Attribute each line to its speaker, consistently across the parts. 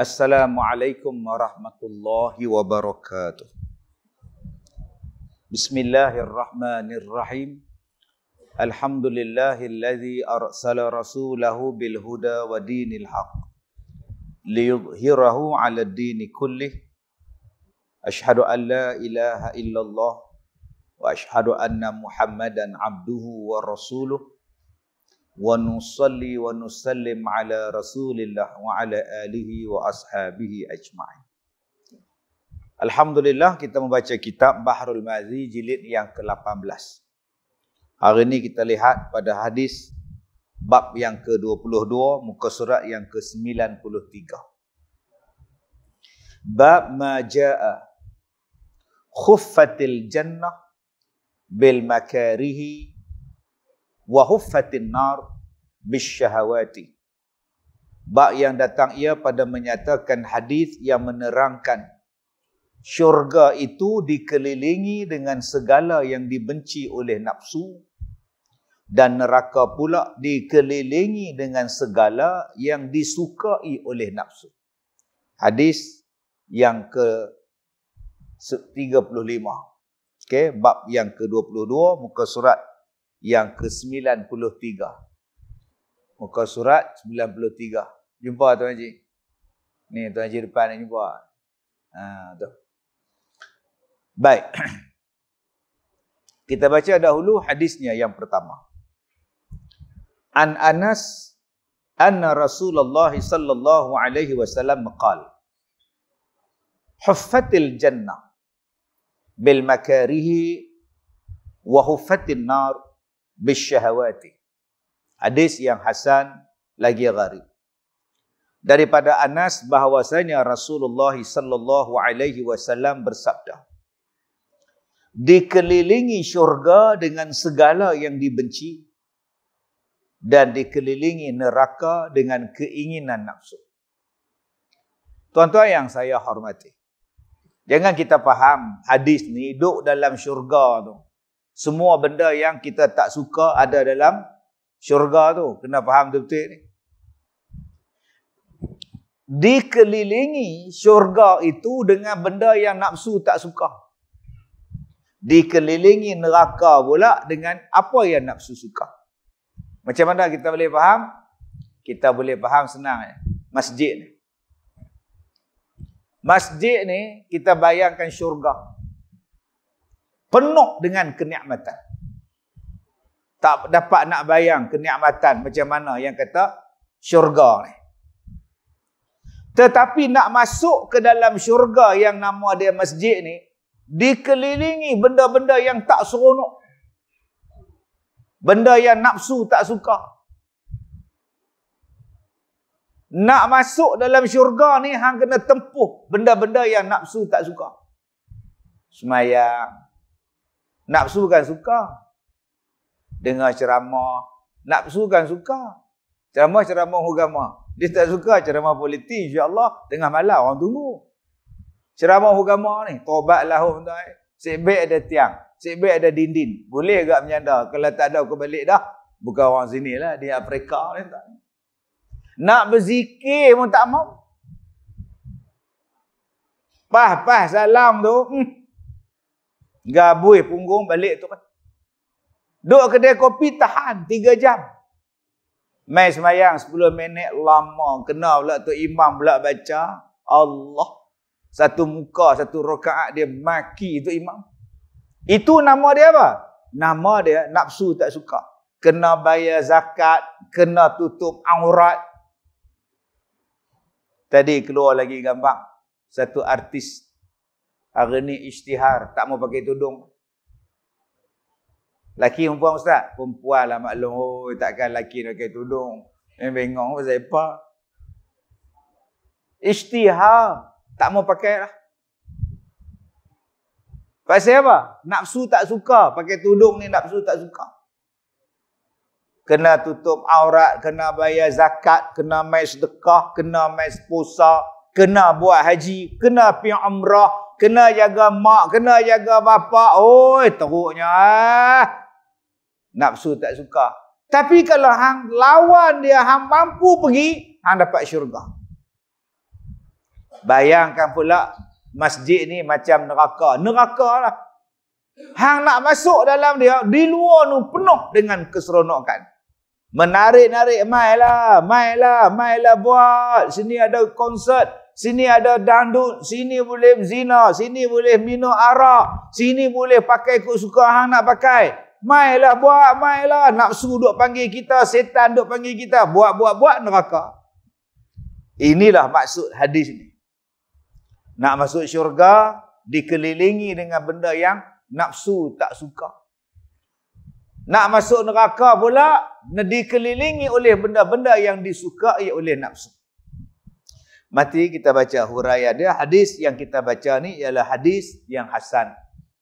Speaker 1: Assalamualaikum warahmatullahi wabarakatuh. Bismillahirrahmanirrahim. Alhamdulillahillazi arsala rasulahu bil huda wa dinil haq liyuzhirahu 'ala ad-dini kullih. Ashhadu an la ilaha illallah wa ashhadu anna Muhammadan 'abduhu wa rasuluh. ونصلي ونسلم على رسول الله وعلى آله وأصحابه أجمعين Alhamdulillah kita membaca kitab Bahrul Mazi jilid yang ke-18. Hari ini kita lihat pada hadis bab yang ke-22 muka surat yang ke-93. Bab ma jaa khuffatil jannah bil makarihi wa huffatin nar bisyahawati. Bak yang datang ia pada menyatakan hadis yang menerangkan syurga itu dikelilingi dengan segala yang dibenci oleh nafsu dan neraka pula dikelilingi dengan segala yang disukai oleh nafsu. Hadis yang ke 35. Okey, bab yang ke-22 muka surat yang ke-93. Muka surat 93. Jumpa Tuan Haji. Ni Tuan Haji depan ni jumpa. Ha, tu. Baik. Kita baca dahulu hadisnya yang pertama. An Anas anna Rasulullah sallallahu alaihi wasallam qala Huffatil jannah bil makarihi wa huffatil nar bis syahawati Hadis yang hasan lagi gharib. Daripada Anas bahawasanya Rasulullah sallallahu alaihi wasallam bersabda. Dikelilingi syurga dengan segala yang dibenci dan dikelilingi neraka dengan keinginan nafsu. Tuan-tuan yang saya hormati. Jangan kita faham hadis ni duduk dalam syurga tu. Semua benda yang kita tak suka ada dalam syurga tu kena faham betul ni dikelilingi syurga itu dengan benda yang nafsu tak suka dikelilingi neraka pula dengan apa yang nafsu suka macam mana kita boleh faham kita boleh faham senang ya. masjid ni masjid ni kita bayangkan syurga penuh dengan kenikmatan tak dapat nak bayang kenikmatan macam mana yang kata syurga ni. Tetapi nak masuk ke dalam syurga yang nama dia masjid ni, dikelilingi benda-benda yang tak seronok. Benda yang nafsu tak suka. Nak masuk dalam syurga ni hang kena tempuh benda-benda yang nafsu tak suka. Semayang. Nafsu kan suka dengar ceramah. nak kan suka. Ceramah-ceramah agama. Dia tak suka ceramah politik insya-Allah tengah malam orang tunggu. Ceramah agama ni, tobatlah orang tuan. Sebek ada tiang, sebek ada dinding. Boleh agak menyanda kalau tak ada aku dah. Bukan orang sini lah, di Afrika ni tak. Nak berzikir pun tak mau. Pah-pah salam tu. Hmm. Gabuih punggung balik tu kan. Duduk kedai kopi tahan 3 jam. Mai semayang 10 minit lama. Kena pula tu imam pula baca. Allah. Satu muka, satu rokaat dia maki tu imam. Itu nama dia apa? Nama dia nafsu tak suka. Kena bayar zakat. Kena tutup aurat. Tadi keluar lagi gambar. Satu artis. Hari ni isytihar. Tak mau pakai tudung. Laki perempuan ustaz? Perempuan lah maklum. Oh, takkan laki nak pakai tudung. Yang bengong pasal apa? Ishtiha. Tak mau pakai lah. Pasal apa? Nafsu tak suka. Pakai tudung ni nafsu tak suka. Kena tutup aurat, kena bayar zakat, kena main sedekah, kena main sepusa, kena buat haji, kena pergi umrah, kena jaga mak, kena jaga bapa. Oh, teruknya. Eh. Nafsu tak suka. Tapi kalau hang lawan dia, hang mampu pergi, hang dapat syurga. Bayangkan pula masjid ni macam neraka. Neraka lah. Hang nak masuk dalam dia, di luar ni penuh dengan keseronokan. Menarik-narik, mai lah, mai lah, mai lah buat. Sini ada konsert, sini ada dangdut, sini boleh zina, sini boleh minum arak, sini boleh pakai kot suka hang nak pakai. Mai lah buat, mai lah. Nafsu duk panggil kita, setan duk panggil kita. Buat, buat, buat neraka. Inilah maksud hadis ni. Nak masuk syurga, dikelilingi dengan benda yang nafsu tak suka. Nak masuk neraka pula, dikelilingi oleh benda-benda yang disukai oleh nafsu. Mati kita baca huraian dia. Hadis yang kita baca ni ialah hadis yang hasan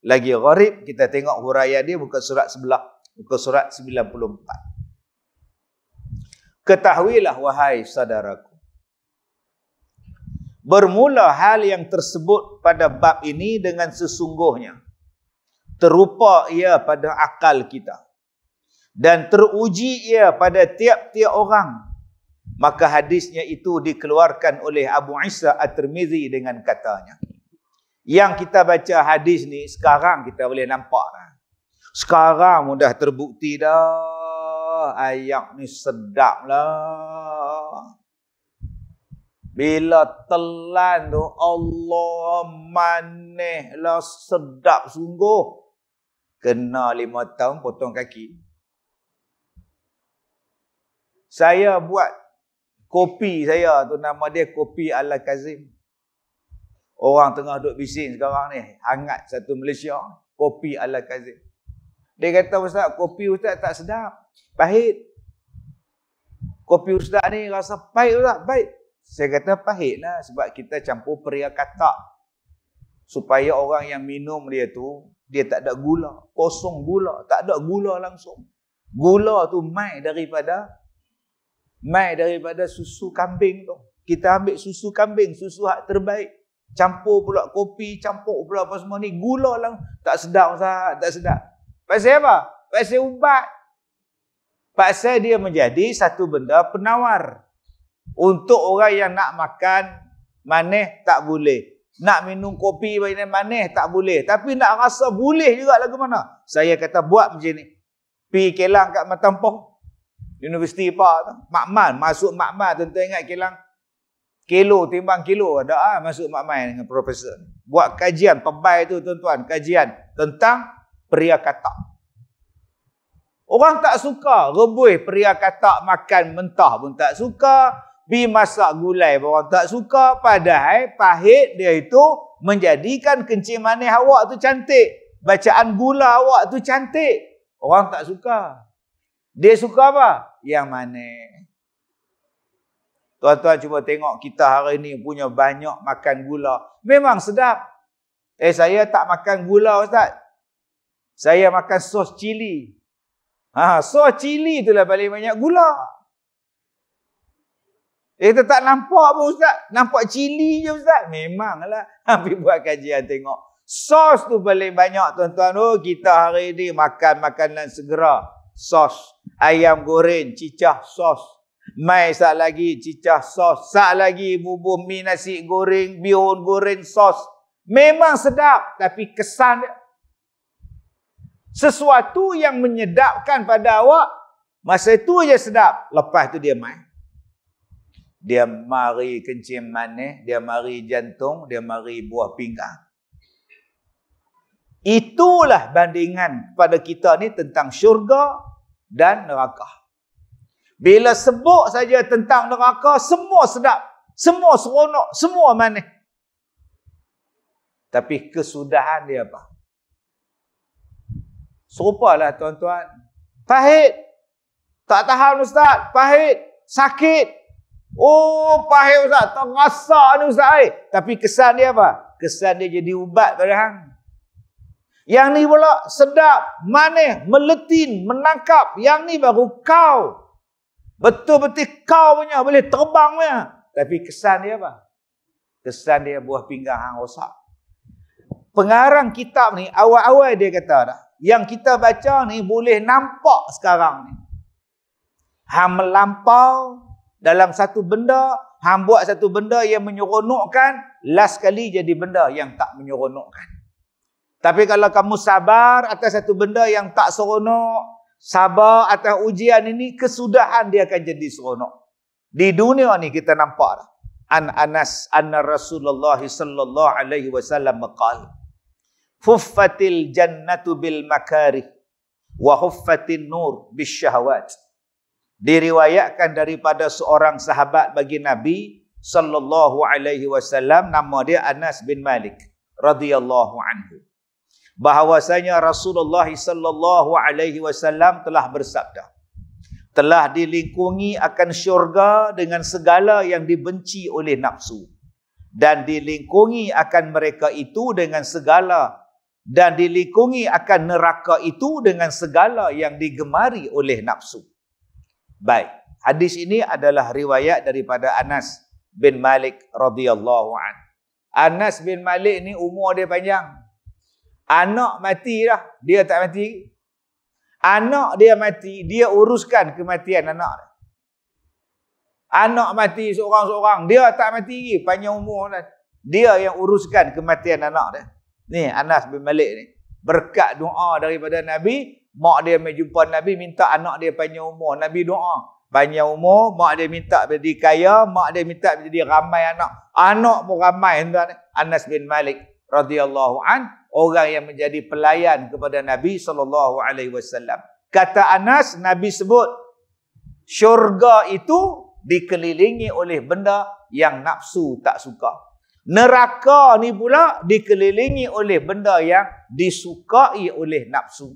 Speaker 1: lagi gharib kita tengok huraian dia buka surat sebelah buka surat 94 ketahuilah wahai saudaraku bermula hal yang tersebut pada bab ini dengan sesungguhnya terupa ia pada akal kita dan teruji ia pada tiap-tiap orang maka hadisnya itu dikeluarkan oleh Abu Isa At-Tirmizi dengan katanya yang kita baca hadis ni sekarang kita boleh nampak dah. Sekarang mudah terbukti dah. Ayak ni sedap lah. Bila telan tu Allah manih lah sedap sungguh. Kena lima tahun potong kaki. Saya buat kopi saya tu nama dia kopi ala Kazim. Orang tengah duduk bising sekarang ni. Hangat satu Malaysia. Kopi ala kazim. Dia kata ustaz, kopi ustaz tak sedap. Pahit. Kopi ustaz ni rasa pahit tak Pahit. Saya kata pahit lah sebab kita campur peria katak. Supaya orang yang minum dia tu, dia tak ada gula. Kosong gula. Tak ada gula langsung. Gula tu mai daripada mai daripada susu kambing tu. Kita ambil susu kambing, susu hak terbaik campur pula kopi, campur pula apa semua ni, gula lang tak sedap sangat, tak sedap. Pasal apa? Pasal ubat. Pasal dia menjadi satu benda penawar. Untuk orang yang nak makan manis tak boleh. Nak minum kopi banyak manis tak boleh. Tapi nak rasa boleh juga lagu mana. Saya kata buat macam ni. Pi kelang kat Matampoh Universiti Pak tu. Masuk makmal. Tentu ingat kelang kilo timbang kilo ada ah masuk mak main dengan profesor buat kajian pebai tu tuan-tuan kajian tentang pria katak orang tak suka rebus pria katak makan mentah pun tak suka bi masak gulai pun orang tak suka padahal pahit dia itu menjadikan kencing manis awak tu cantik bacaan gula awak tu cantik orang tak suka dia suka apa yang manis Tuan-tuan cuba tengok kita hari ni punya banyak makan gula. Memang sedap. Eh saya tak makan gula Ustaz. Saya makan sos cili. Ha, sos cili itulah paling banyak gula. Eh kita tak nampak pun Ustaz. Nampak cili je Ustaz. lah. Habis buat kajian tengok. Sos tu paling banyak tuan-tuan. Oh, kita hari ini makan makanan segera. Sos. Ayam goreng, cicah, sos. Mai sat lagi cicah sos. Sat lagi bubuh mi nasi goreng, bihun goreng, sos. Memang sedap tapi kesan dia. Sesuatu yang menyedapkan pada awak, masa itu aja sedap. Lepas tu dia mai. Dia mari kencing manis, dia mari jantung, dia mari buah pinggang. Itulah bandingan pada kita ni tentang syurga dan neraka. Bila sebut saja tentang neraka, semua sedap, semua seronok, semua manis. Tapi kesudahan dia apa? Serupalah tuan-tuan. Pahit. Tak tahan ustaz, pahit, sakit. Oh, pahit ustaz, terasa ni ustaz. Eh. Tapi kesan dia apa? Kesan dia jadi ubat pada hang. Yang ni pula sedap, manis, meletin, menangkap. Yang ni baru kau Betul-betul kau punya boleh terbang punya. Tapi kesan dia apa? Kesan dia buah pinggang hang rosak. Pengarang kitab ni awal-awal dia kata dah. Yang kita baca ni boleh nampak sekarang ni. Hang melampau dalam satu benda. Hang buat satu benda yang menyeronokkan. Last kali jadi benda yang tak menyeronokkan. Tapi kalau kamu sabar atas satu benda yang tak seronok, sabar atas ujian ini kesudahan dia akan jadi seronok. Di dunia ni kita nampak lah. An Anas anna Rasulullah sallallahu alaihi wasallam maqal. Fuffatil jannatu bil makari wa huffatin nur bis syahwat. Diriwayatkan daripada seorang sahabat bagi Nabi sallallahu alaihi wasallam nama dia Anas bin Malik radhiyallahu anhu bahawasanya Rasulullah sallallahu alaihi wasallam telah bersabda telah dilingkungi akan syurga dengan segala yang dibenci oleh nafsu dan dilingkungi akan mereka itu dengan segala dan dilingkungi akan neraka itu dengan segala yang digemari oleh nafsu baik hadis ini adalah riwayat daripada Anas bin Malik radhiyallahu an Anas bin Malik ni umur dia panjang Anak mati dah, dia tak mati. Anak dia mati, dia uruskan kematian anak Anak mati seorang-seorang, dia tak mati panjang umur dah. Dia yang uruskan kematian anak dia. Ni Anas bin Malik ni. Berkat doa daripada Nabi, mak dia mai jumpa Nabi minta anak dia panjang umur. Nabi doa, panjang umur, mak dia minta jadi kaya, mak dia minta jadi ramai anak. Anak pun ramai tuan Anas bin Malik radhiyallahu anhu orang yang menjadi pelayan kepada Nabi sallallahu alaihi wasallam. Kata Anas Nabi sebut syurga itu dikelilingi oleh benda yang nafsu tak suka. Neraka ni pula dikelilingi oleh benda yang disukai oleh nafsu.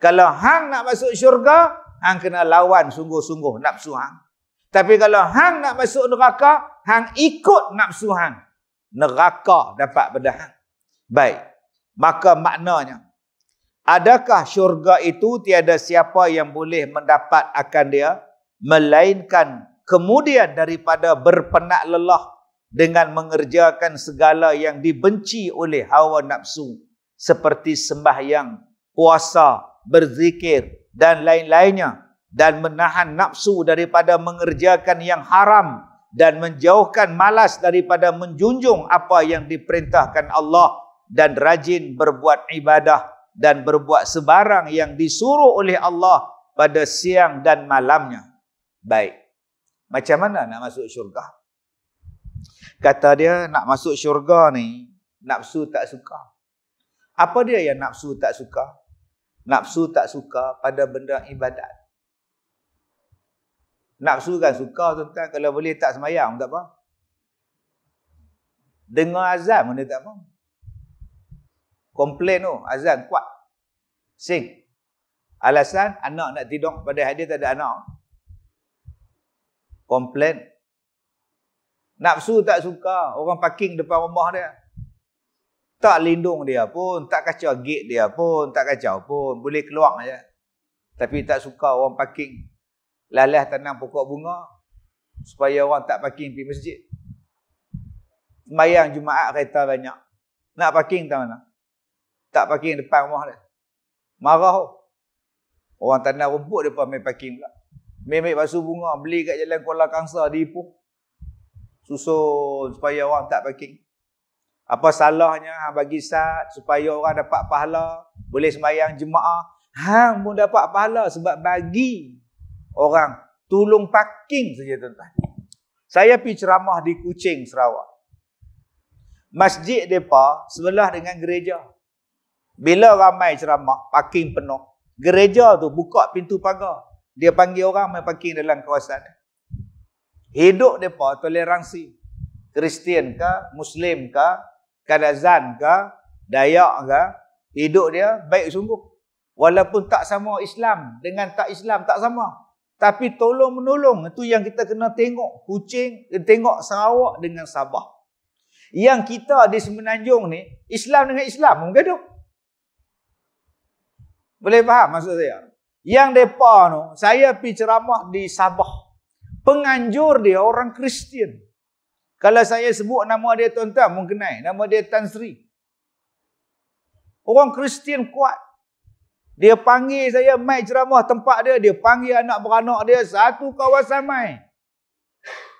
Speaker 1: Kalau hang nak masuk syurga, hang kena lawan sungguh-sungguh nafsu hang. Tapi kalau hang nak masuk neraka, hang ikut nafsu hang. Neraka dapat pada hang. Baik. Maka maknanya, adakah syurga itu tiada siapa yang boleh mendapat akan dia? Melainkan kemudian daripada berpenat lelah dengan mengerjakan segala yang dibenci oleh hawa nafsu. Seperti sembahyang, puasa, berzikir dan lain-lainnya. Dan menahan nafsu daripada mengerjakan yang haram dan menjauhkan malas daripada menjunjung apa yang diperintahkan Allah dan rajin berbuat ibadah dan berbuat sebarang yang disuruh oleh Allah pada siang dan malamnya. Baik. Macam mana nak masuk syurga? Kata dia nak masuk syurga ni nafsu tak suka. Apa dia yang nafsu tak suka? Nafsu tak suka pada benda ibadat. Nafsu kan suka tuan-tuan kalau boleh tak semayang tak apa. Dengar azam pun dia tak apa. Komplain tu, oh, azan kuat. Sing. Alasan anak nak tidur pada hadir tak ada anak. Komplain. Nafsu tak suka orang parking depan rumah dia. Tak lindung dia pun, tak kacau gate dia pun, tak kacau pun. Boleh keluar je. Tapi tak suka orang parking. Lalah tanam pokok bunga. Supaya orang tak parking pergi masjid. Semayang Jumaat kereta banyak. Nak parking tak mana? tak parking depan rumah dia. Marah tu. Orang tanah rumput depan main parking pula. Main ambil basuh bunga, beli kat jalan Kuala Kangsar di Ipoh. Susun supaya orang tak parking. Apa salahnya hang bagi sat supaya orang dapat pahala, boleh sembahyang jemaah. Hang pun dapat pahala sebab bagi orang tolong parking saja tuan-tuan. Saya pergi ceramah di Kuching, Sarawak. Masjid depa sebelah dengan gereja. Bila ramai ceramah, parking penuh. Gereja tu buka pintu pagar. Dia panggil orang main parking dalam kawasan dia. Hidup mereka toleransi. Kristian ke, Muslim ke, Kadazan ke, Dayak ke. Hidup dia baik sungguh. Walaupun tak sama Islam dengan tak Islam, tak sama. Tapi tolong menolong. Itu yang kita kena tengok kucing, eh, tengok Sarawak dengan Sabah. Yang kita di Semenanjung ni, Islam dengan Islam menggaduh. Boleh faham maksud saya? Yang depa tu, saya pi ceramah di Sabah. Penganjur dia orang Kristian. Kalau saya sebut nama dia tuan-tuan mungkin naik. Nama dia Tan Sri. Orang Kristian kuat. Dia panggil saya mai ceramah tempat dia. Dia panggil anak beranak dia satu kawasan mai.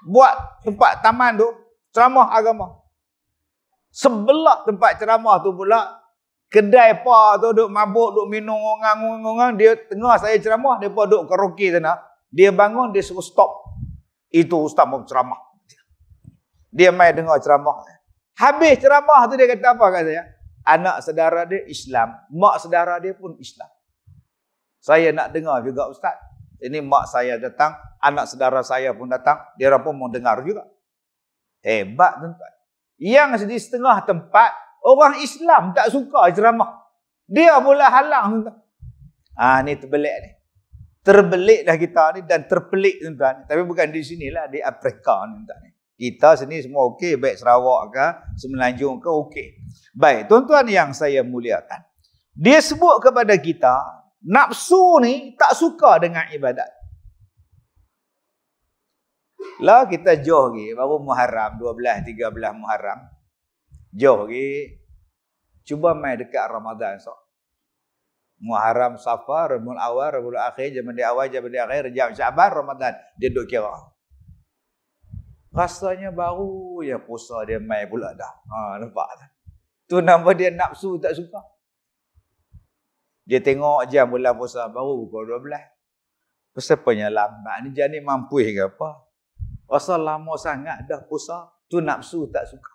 Speaker 1: Buat tempat taman tu ceramah agama. Sebelah tempat ceramah tu pula Kedai pa tu duk mabuk, duk minum orang-orang, dia tengah saya ceramah, dia pun duk karaoke sana. Dia bangun, dia suruh stop. Itu ustaz mau ceramah. Dia mai dengar ceramah. Habis ceramah tu dia kata apa kat saya? Anak saudara dia Islam, mak saudara dia pun Islam. Saya nak dengar juga ustaz. Ini mak saya datang, anak saudara saya pun datang, dia pun mau dengar juga. Hebat tuan-tuan. Yang di setengah tempat, Orang Islam tak suka ceramah. Dia pula halang Ah, Ha, ni terbelik ni. Terbelik dah kita ni dan terpelik tuan-tuan. Tapi bukan di sinilah lah, di Afrika ni tuan Kita sini semua okey, baik Sarawak ke, Semenanjung ke, okey. Baik, tuan-tuan yang saya muliakan. Dia sebut kepada kita, nafsu ni tak suka dengan ibadat. Lah kita jauh lagi, baru Muharram, 12-13 Muharram. Jauh lagi. Cuba main dekat Ramadan esok. Muharram, Safar, Rabul Awal, Rabul Akhir, Jaman di Awal, Jaman di Akhir, Jam Syabar, Ramadan. Dia duduk kira. Rasanya baru ya puasa dia main pula dah. Ha, nampak tak? Tu nama dia nafsu tak suka. Dia tengok jam bulan puasa baru pukul 12. Pesepanya lambat ni jadi mampu hingga apa? Rasa lama sangat dah puasa. Tu nafsu tak suka.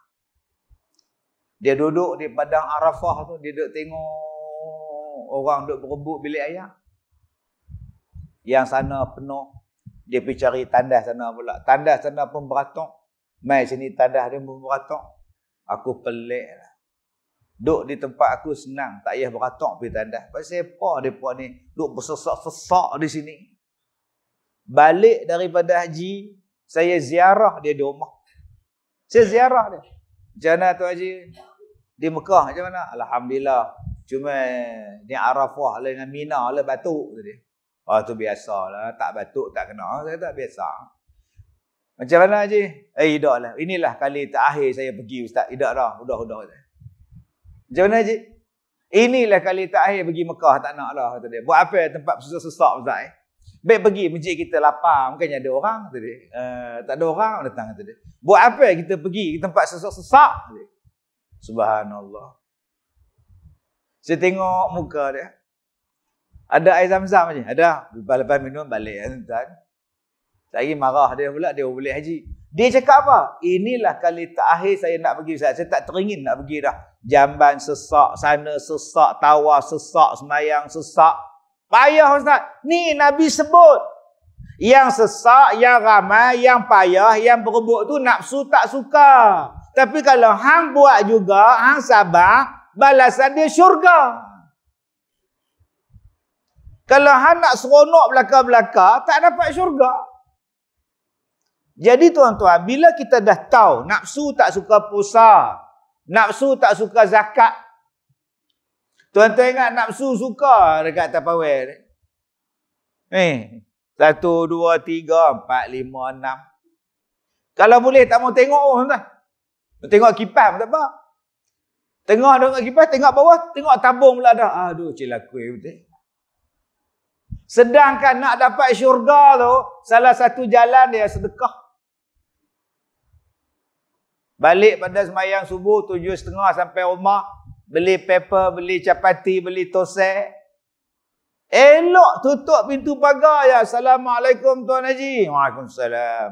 Speaker 1: Dia duduk di padang Arafah tu, dia duduk tengok orang duduk berebut bilik ayat. Yang sana penuh, dia pergi cari tandas sana pula. Tandas sana pun beratok. Mai sini tandas dia pun beratok. Aku pelik lah. Duduk di tempat aku senang. Tak payah beratok pergi tandas. Pasal apa mereka ni? Duduk bersesak-sesak di sini. Balik daripada haji, saya ziarah dia di rumah. Saya ziarah dia. Macam tu Tuan Haji? di Mekah macam mana? Alhamdulillah. Cuma ni Arafah lah dengan Mina lah batuk tu dia. Oh tu biasa lah. Tak batuk tak kena. Ah, saya tak biasa. Macam mana Haji? Eh tidak lah. Inilah kali terakhir saya pergi Ustaz. Tidak dah. Udah, udah. Macam mana Haji? Inilah kali terakhir pergi Mekah. Tak nak lah. Kata Buat apa tempat susah-susah Ustaz eh? Baik pergi masjid kita lapar. Bukannya ada orang. Kata Uh, tak ada orang datang. Kata Buat apa kita pergi tempat susah-susah? Kata Subhanallah. Saya tengok muka dia. Ada air zam-zam je. Ada. lepas minum balik. Eh, tuan. Saya marah dia pula. Dia boleh haji. Dia cakap apa? Inilah kali terakhir saya nak pergi. Saya tak teringin nak pergi dah. Jamban sesak sana, sesak tawa, sesak semayang, sesak. Payah Ustaz. Ni Nabi sebut. Yang sesak, yang ramai, yang payah, yang berebut tu nafsu tak suka. Tapi kalau hang buat juga, hang sabar, balasan dia syurga. Kalau hang nak seronok belaka-belaka, tak dapat syurga. Jadi tuan-tuan, bila kita dah tahu nafsu tak suka puasa, nafsu tak suka zakat. Tuan-tuan ingat nafsu suka dekat tapawir. Eh, satu, dua, tiga, empat, lima, enam. Kalau boleh tak mau tengok pun tuan-tuan. Tengok kipas pun tak apa. Tengok tengok kipas, tengok bawah, tengok tabung pula dah. Aduh, cilak eh, betul. Sedangkan nak dapat syurga tu, salah satu jalan dia sedekah. Balik pada semayang subuh, tujuh setengah sampai rumah. Beli paper, beli capati, beli toset. Elok tutup pintu pagar ya. Assalamualaikum Tuan Haji. Waalaikumsalam.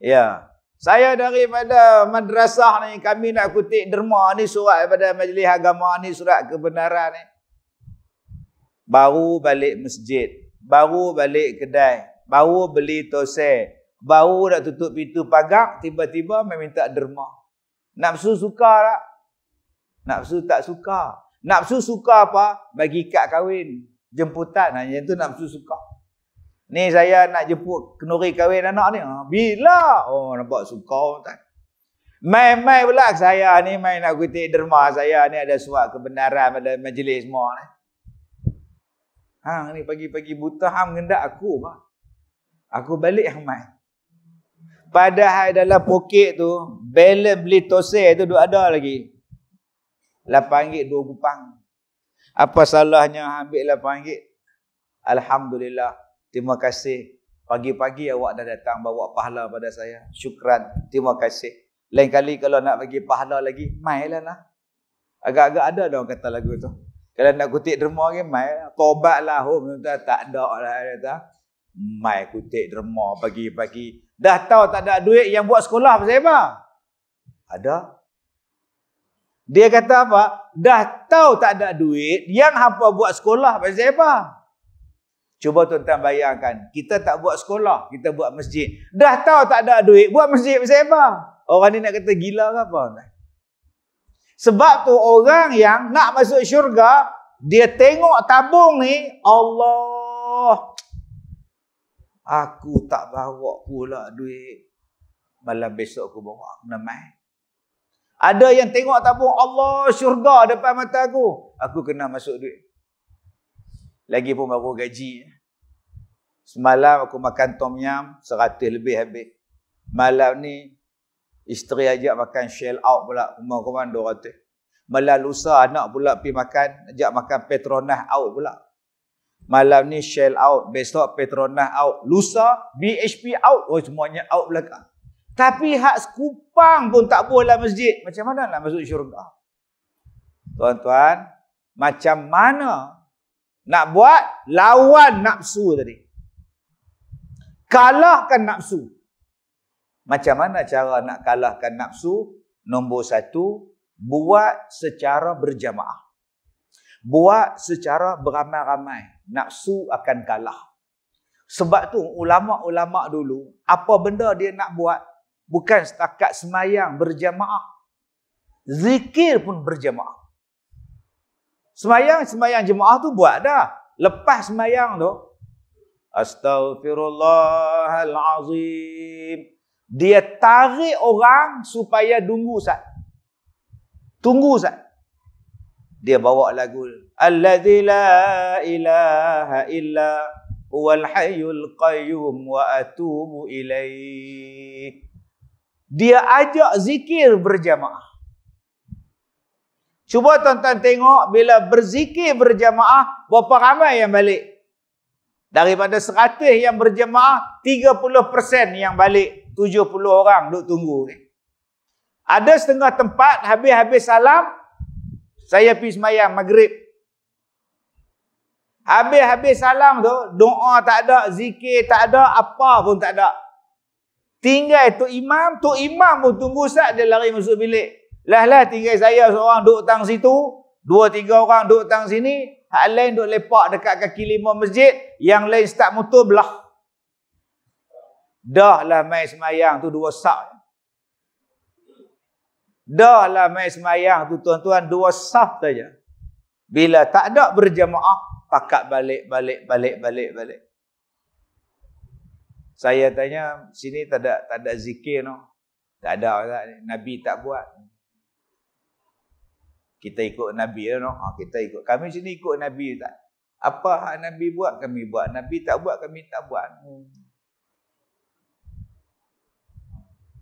Speaker 1: Ya. Saya daripada madrasah ni, kami nak kutip derma ni surat daripada majlis agama ni, surat kebenaran ni. Baru balik masjid. Baru balik kedai. Baru beli toseh. Baru nak tutup pintu pagar, tiba-tiba meminta derma. Nafsu suka tak? Nafsu tak suka. Nafsu suka apa? Bagi kad kahwin. Jemputan. Hanya tu nafsu suka. Ni saya nak jemput kenuri kahwin anak ni. Ah, bila? Oh, nampak suka. Tak? Mai-mai pula saya ni main nak kutip derma saya ni ada suat kebenaran pada majlis semua ni. Hang ni pagi-pagi buta hang mengendak aku ma. Aku balik yang mai. Padahal dalam poket tu balance beli tose tu duk ada lagi. 8 ringgit kupang. Apa salahnya ambil 8 Alhamdulillah. Terima kasih. Pagi-pagi awak dah datang bawa pahala pada saya. Syukran. Terima kasih. Lain kali kalau nak bagi pahala lagi, mainlah lah. Agak-agak ada dah kata lagu tu. Kalau nak kutik derma lagi, mainlah. Tobat lah. Oh, tak, tak ada lah. Kata. Mai kutik derma pagi-pagi. Dah tahu tak ada duit yang buat sekolah pasal apa? Ada. Dia kata apa? Dah tahu tak ada duit yang apa buat sekolah pasal apa? Cuba tuan-tuan bayangkan, kita tak buat sekolah, kita buat masjid. Dah tahu tak ada duit, buat masjid macam apa? Orang ni nak kata gila ke apa? Sebab tu orang yang nak masuk syurga, dia tengok tabung ni, Allah, aku tak bawa pula duit. Malam besok aku bawa, kena main. Ada yang tengok tabung, Allah syurga depan mata aku. Aku kena masuk duit. Lagi pun baru gaji. Eh. Semalam aku makan tom yam, seratus lebih habis. Malam ni, isteri ajak makan shell out pula, kumang-kumang dua ratus. Malam lusa, anak pula pi makan, ajak makan Petronas out pula. Malam ni Shell out, besok Petronas out, lusa BHP out, oh semuanya out belakang. Tapi hak sekupang pun tak boleh dalam masjid. Macam mana nak masuk syurga? Tuan-tuan, macam mana nak buat lawan nafsu tadi? kalahkan nafsu. Macam mana cara nak kalahkan nafsu? Nombor satu, buat secara berjamaah. Buat secara beramai-ramai. Nafsu akan kalah. Sebab tu ulama-ulama dulu, apa benda dia nak buat? Bukan setakat semayang berjamaah. Zikir pun berjamaah. Semayang-semayang jemaah tu buat dah. Lepas semayang tu, Astaghfirullahalazim. Dia tarik orang supaya tunggu sat. Tunggu sat. Dia bawa lagu Allazi la ilaha illa huwal hayyul qayyum wa atubu ilaih. Dia ajak zikir berjamaah. Cuba tuan-tuan tengok bila berzikir berjamaah, berapa ramai yang balik? Daripada 100 yang berjemaah, 30% yang balik 70 orang duduk tunggu. Ada setengah tempat, habis-habis salam, saya pergi semayang maghrib. Habis-habis salam tu, doa tak ada, zikir tak ada, apa pun tak ada. Tinggal tu imam, tu imam pun tunggu saat dia lari masuk bilik. Lah lah tinggal saya seorang duduk tang situ, Dua tiga orang duduk tang sini, hak lain duduk lepak dekat kaki lima masjid, yang lain start motor belah. Dah lah main semayang tu dua saf. Dah lah main semayang tu tuan-tuan dua saf saja. Bila tak ada berjemaah, pakat balik, balik, balik, balik, balik. Saya tanya, sini tak ada, tak ada zikir no? Tak ada, Nabi tak buat kita ikut Nabi lah. No? Ha, kita ikut. Kami sini ikut Nabi tak? Apa hak Nabi buat, kami buat. Nabi tak buat, kami tak buat. Hmm.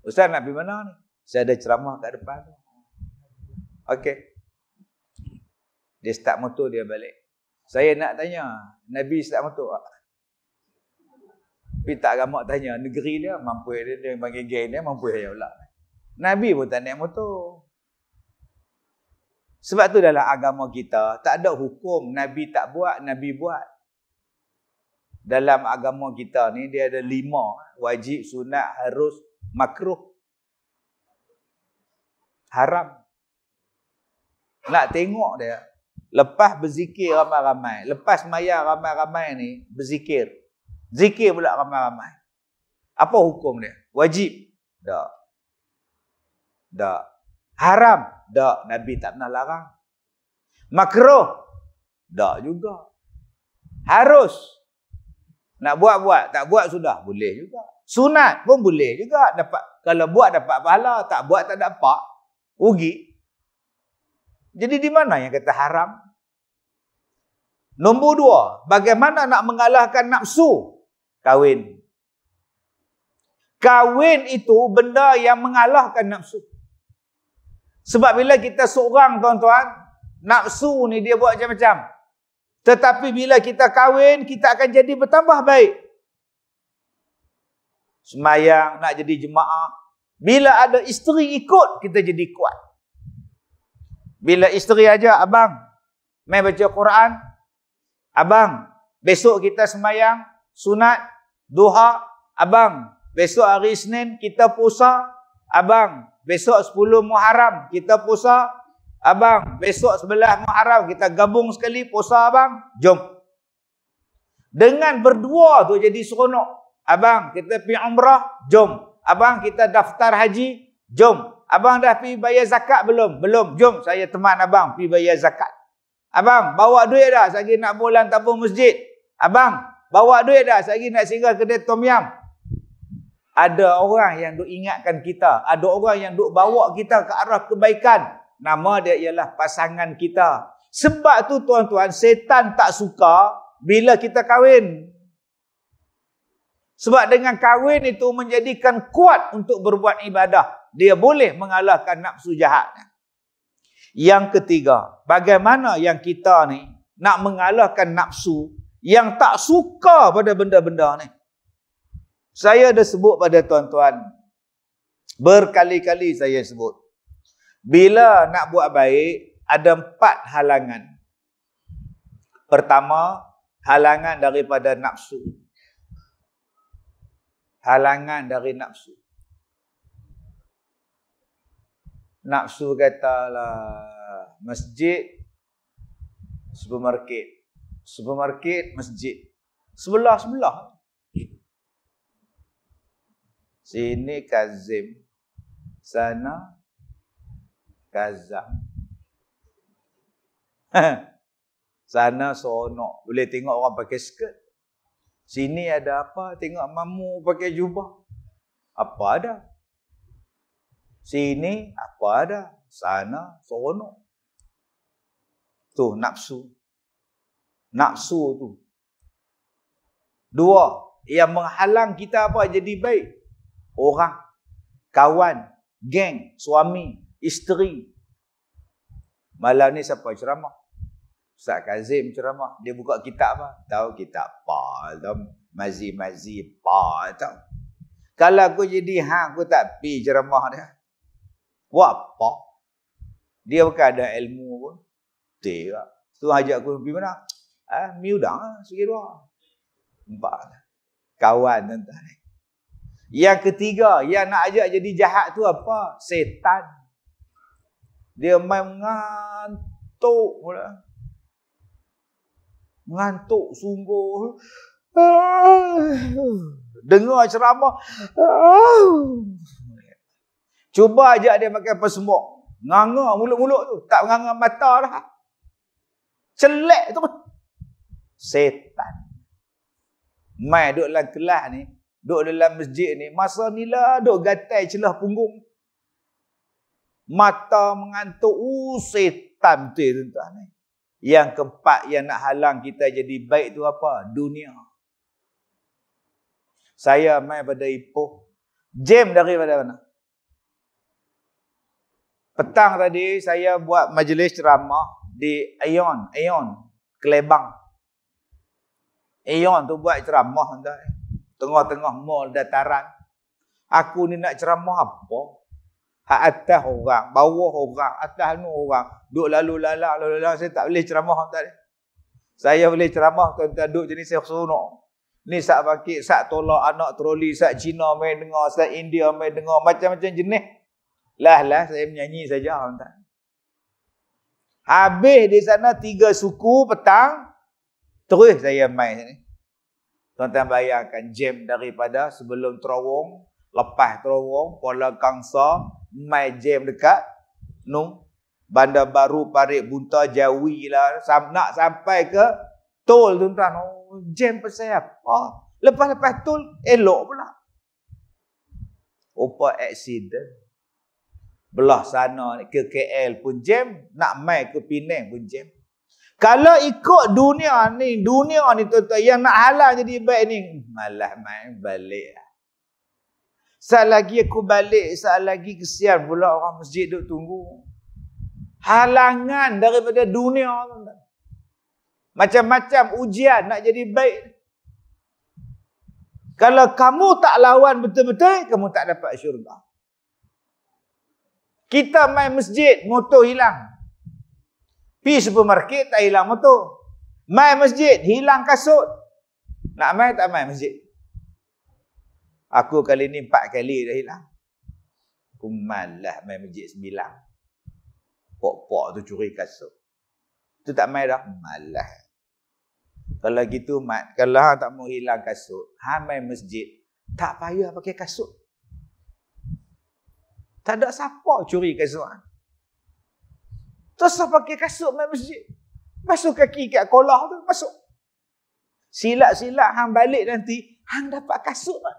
Speaker 1: Ustaz nak pergi mana ni? Saya ada ceramah kat depan. Okey. Dia start motor, dia balik. Saya nak tanya, Nabi start motor tak? Tapi tak ramak tanya. Negeri dia, mampu dia, dia panggil geng dia, mampu dia pula. Nabi pun tak naik motor. Sebab tu dalam agama kita tak ada hukum nabi tak buat, nabi buat. Dalam agama kita ni dia ada lima wajib, sunat, harus, makruh. Haram. Nak tengok dia. Lepas berzikir ramai-ramai, lepas maya ramai-ramai ni berzikir. Zikir pula ramai-ramai. Apa hukum dia? Wajib. Tak. Tak. Haram? Tak, Nabi tak pernah larang. makroh Tak juga. Harus? Nak buat buat, tak buat sudah boleh juga. Sunat pun boleh juga dapat kalau buat dapat pahala, tak buat tak dapat. ugi. Jadi di mana yang kata haram? Nombor dua, bagaimana nak mengalahkan nafsu? Kawin. Kawin itu benda yang mengalahkan nafsu. Sebab bila kita seorang tuan-tuan, nafsu ni dia buat macam-macam. Tetapi bila kita kahwin, kita akan jadi bertambah baik. Semayang, nak jadi jemaah. Bila ada isteri ikut, kita jadi kuat. Bila isteri aja abang, main baca Quran. Abang, besok kita semayang, sunat, duha. Abang, besok hari Senin, kita puasa. Abang, Besok 10 Muharram kita puasa. Abang, besok 11 Muharram kita gabung sekali puasa abang. Jom. Dengan berdua tu jadi seronok. Abang, kita pi umrah. Jom. Abang, kita daftar haji. Jom. Abang dah pi bayar zakat belum? Belum. Jom saya teman abang pi bayar zakat. Abang, bawa duit dah? Saya nak bulan tabung masjid. Abang, bawa duit dah? Saya nak singgah kedai Tom Yam ada orang yang duk ingatkan kita, ada orang yang duk bawa kita ke arah kebaikan. Nama dia ialah pasangan kita. Sebab tu tuan-tuan, setan tak suka bila kita kahwin. Sebab dengan kahwin itu menjadikan kuat untuk berbuat ibadah. Dia boleh mengalahkan nafsu jahat. Yang ketiga, bagaimana yang kita ni nak mengalahkan nafsu yang tak suka pada benda-benda ni? Saya dah sebut pada tuan-tuan. Berkali-kali saya sebut. Bila nak buat baik, ada empat halangan. Pertama, halangan daripada nafsu. Halangan dari nafsu. Nafsu katalah masjid, supermarket. Supermarket, masjid. Sebelah-sebelah. Sini Kazim. Sana Kazam. Sana sonok. Boleh tengok orang pakai skirt. Sini ada apa? Tengok mamu pakai jubah. Apa ada? Sini apa ada? Sana sonok. Tu nafsu. Nafsu tu. Dua. Yang menghalang kita apa jadi baik orang, kawan, geng, suami, isteri. Malam ni siapa ceramah? Ustaz Kazim ceramah. Dia buka kitab apa? Tahu kitab apa? Tahu mazi-mazi apa? Tahu. Kalau aku jadi ha, aku tak pi ceramah dia. Buat apa? Dia bukan ada ilmu pun. Dia. Tu ajak aku pergi mana? Ha, ah, mi Sikit dua. Empat. Kawan tuan-tuan. Yang ketiga, yang nak ajak jadi jahat tu apa? Setan. Dia main mengantuk pula. Mengantuk sungguh. Dengar ceramah. Cuba ajak dia makan pesemok. Nganga mulut-mulut tu. Tak nganga mata lah. Celek tu. Setan. Mai duduk dalam kelas ni. Duduk dalam masjid ni. Masa ni lah duduk gatai celah punggung. Mata mengantuk. Uh, setan tu tuan tu ni. Eh. Yang keempat yang nak halang kita jadi baik tu apa? Dunia. Saya main pada Ipoh. Jam daripada mana? Petang tadi saya buat majlis ceramah di Aeon, Aeon, Kelebang. Aeon tu buat ceramah tuan tengah-tengah mall dataran. Aku ni nak ceramah apa? Hak atas orang, bawah orang, atas ni orang. Duk lalu lalang, lalu lalang. Saya tak boleh ceramah tadi. Saya boleh ceramah tuan-tuan duk jenis saya seronok. Ni sak bakit, sak tolak anak troli, sak Cina main dengar, sak India main dengar. Macam-macam jenis. Lah lah, saya menyanyi saja. Tuan-tuan. Habis di sana tiga suku petang, terus saya main sini. Tuan-tuan bayangkan jam daripada sebelum terowong, lepas terowong, pola kangsa, mai jam dekat, nung, bandar baru, parik, bunta, jawi lah, sam, nak sampai ke, tol tuan-tuan, oh, jam pasal apa? Lepas-lepas tol, elok pula. Upa accident. Belah sana ke KL pun jam, nak mai ke Penang pun jam. Kalau ikut dunia ni, dunia ni tu tuan yang nak halang jadi baik ni, malah main balik. Lah. Saat lagi aku balik, saat lagi kesian pula orang masjid duk tunggu. Halangan daripada dunia tuan Macam-macam ujian nak jadi baik. Kalau kamu tak lawan betul-betul, kamu tak dapat syurga. Kita main masjid, motor hilang. Pi supermarket tak hilang motor. Mai masjid hilang kasut. Nak mai tak mai masjid. Aku kali ni empat kali dah hilang. Aku malah mai masjid sembilan. Pok-pok tu curi kasut. Tu tak mai dah. Malah. Kalau gitu mat, kalau tak mau hilang kasut, ha mai masjid tak payah pakai kasut. Tak ada siapa curi kasut. Tersah pakai kasut main masjid. Masuk kaki kat kolah tu, masuk. Silat-silat hang balik nanti, hang dapat kasut lah.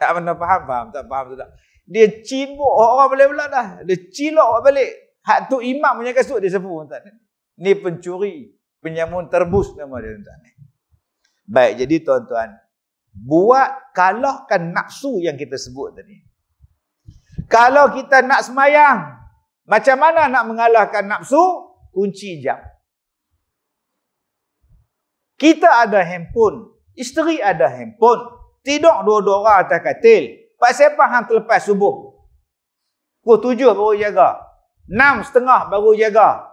Speaker 1: Tak pernah faham, faham. Tak faham tu tak. Dia cimbuk orang balik pula dah. Dia cilok orang balik. Hak tu imam punya kasut dia sepuh. Ni pencuri. Penyamun terbus nama dia. Tak. Baik, jadi tuan-tuan. Buat kalahkan nafsu yang kita sebut tadi. Kalau kita nak semayang, macam mana nak mengalahkan nafsu? Kunci jam. Kita ada handphone. Isteri ada handphone. Tidur dua-dua orang atas katil. Pak siapa hang terlepas subuh? Pukul tujuh baru jaga. Enam setengah baru jaga.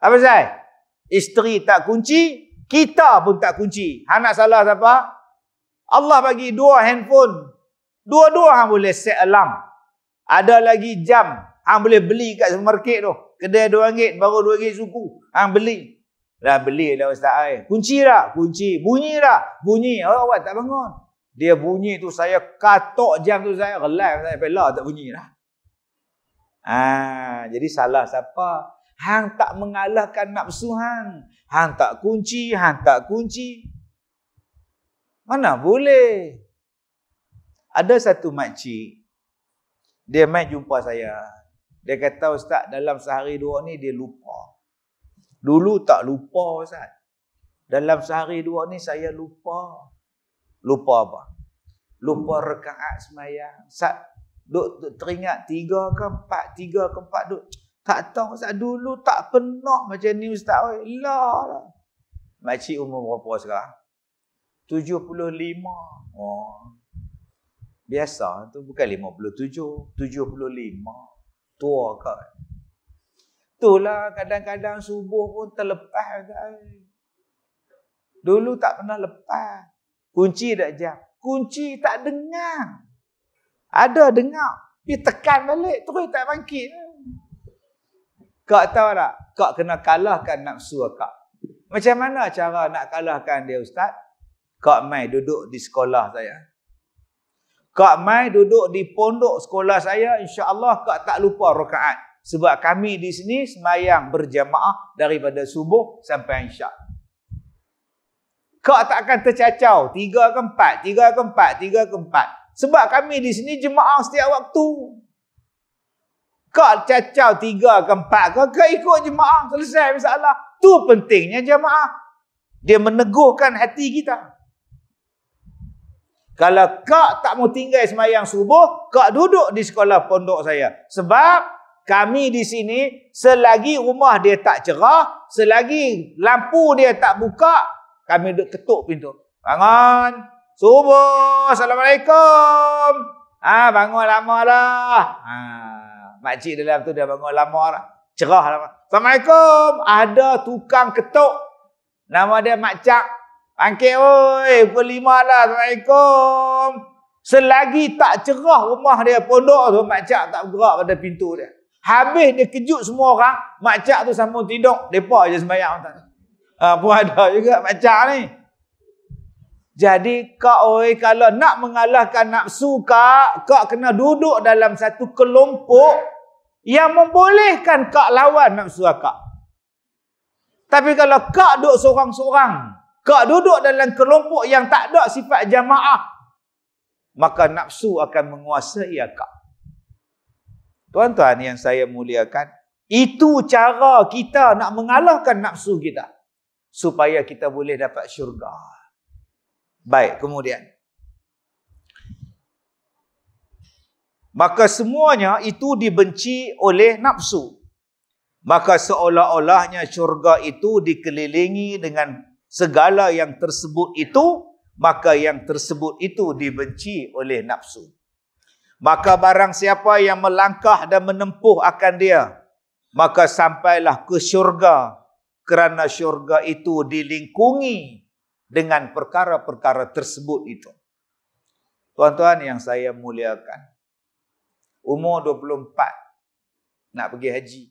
Speaker 1: Apa say? Isteri tak kunci. Kita pun tak kunci. Hang nak salah siapa? Allah bagi dua handphone. Dua-dua hang boleh set alarm. Ada lagi jam. Hang boleh beli kat supermarket tu. Kedai dua ringgit, baru dua ringgit suku. Hang beli. Dah beli dah Ustaz Ai. Kunci dah, kunci. Bunyi dah, bunyi. Oh, awak tak bangun. Dia bunyi tu saya katok jam tu saya. Relax saya, pelah tak bunyi lah. Ha, jadi salah siapa? Hang tak mengalahkan nafsu hang. Hang tak kunci, hang tak kunci. Mana boleh? Ada satu makcik, dia main jumpa saya. Dia kata ustaz dalam sehari dua ni dia lupa. Dulu tak lupa ustaz. Dalam sehari dua ni saya lupa. Lupa apa? Lupa rekaat semayang. Ustaz duk, duk teringat tiga ke empat, tiga ke empat duk. Tak tahu ustaz dulu tak pernah macam ni ustaz. Oi, lah Makcik umur berapa sekarang? 75. Oh. Biasa tu bukan 57, 75 tua kau. Itulah kadang-kadang subuh pun terlepas Dulu tak pernah lepas. Kunci tak jam. Kunci tak dengar. Ada dengar. Tapi tekan balik. Terus tak bangkit. Kak tahu tak? Kak kena kalahkan nafsu kak. Macam mana cara nak kalahkan dia Ustaz? Kak mai duduk di sekolah saya. Kak Mai duduk di pondok sekolah saya, insya-Allah kak tak lupa rakaat. Sebab kami di sini semayang berjamaah daripada subuh sampai insya' Kak tak akan tercacau Tiga ke empat, tiga ke empat, tiga ke empat Sebab kami di sini jemaah setiap waktu Kak cacau tiga ke empat ke Kak ikut jemaah selesai masalah Tu pentingnya jemaah Dia meneguhkan hati kita kalau kak tak mau tinggal semayang subuh, kak duduk di sekolah pondok saya. Sebab kami di sini selagi rumah dia tak cerah, selagi lampu dia tak buka, kami duduk ketuk pintu. Bangun. Subuh. Assalamualaikum. Ah ha, bangun lama dah. Ha, makcik dalam tu dah bangun lama dah. Cerah lama. Assalamualaikum. Ada tukang ketuk. Nama dia Mak Cak. Angkir oi, berlima lah. Assalamualaikum. Selagi tak cerah rumah dia pondok tu, makcik tak bergerak pada pintu dia. Habis dia kejut semua orang, makcik tu sambung tidur, depa aja sembahyang tak. Ha, pun ada juga makcik ni. Jadi kak oi kalau nak mengalahkan nafsu kak, kak kena duduk dalam satu kelompok yang membolehkan kak lawan nafsu kak. Tapi kalau kak duduk seorang-seorang, kau duduk dalam kelompok yang tak ada sifat jamaah. Maka nafsu akan menguasai akak. Tuan-tuan yang saya muliakan. Itu cara kita nak mengalahkan nafsu kita. Supaya kita boleh dapat syurga. Baik, kemudian. Maka semuanya itu dibenci oleh nafsu. Maka seolah-olahnya syurga itu dikelilingi dengan segala yang tersebut itu maka yang tersebut itu dibenci oleh nafsu maka barang siapa yang melangkah dan menempuh akan dia maka sampailah ke syurga kerana syurga itu dilingkungi dengan perkara-perkara tersebut itu tuan-tuan yang saya muliakan umur 24 nak pergi haji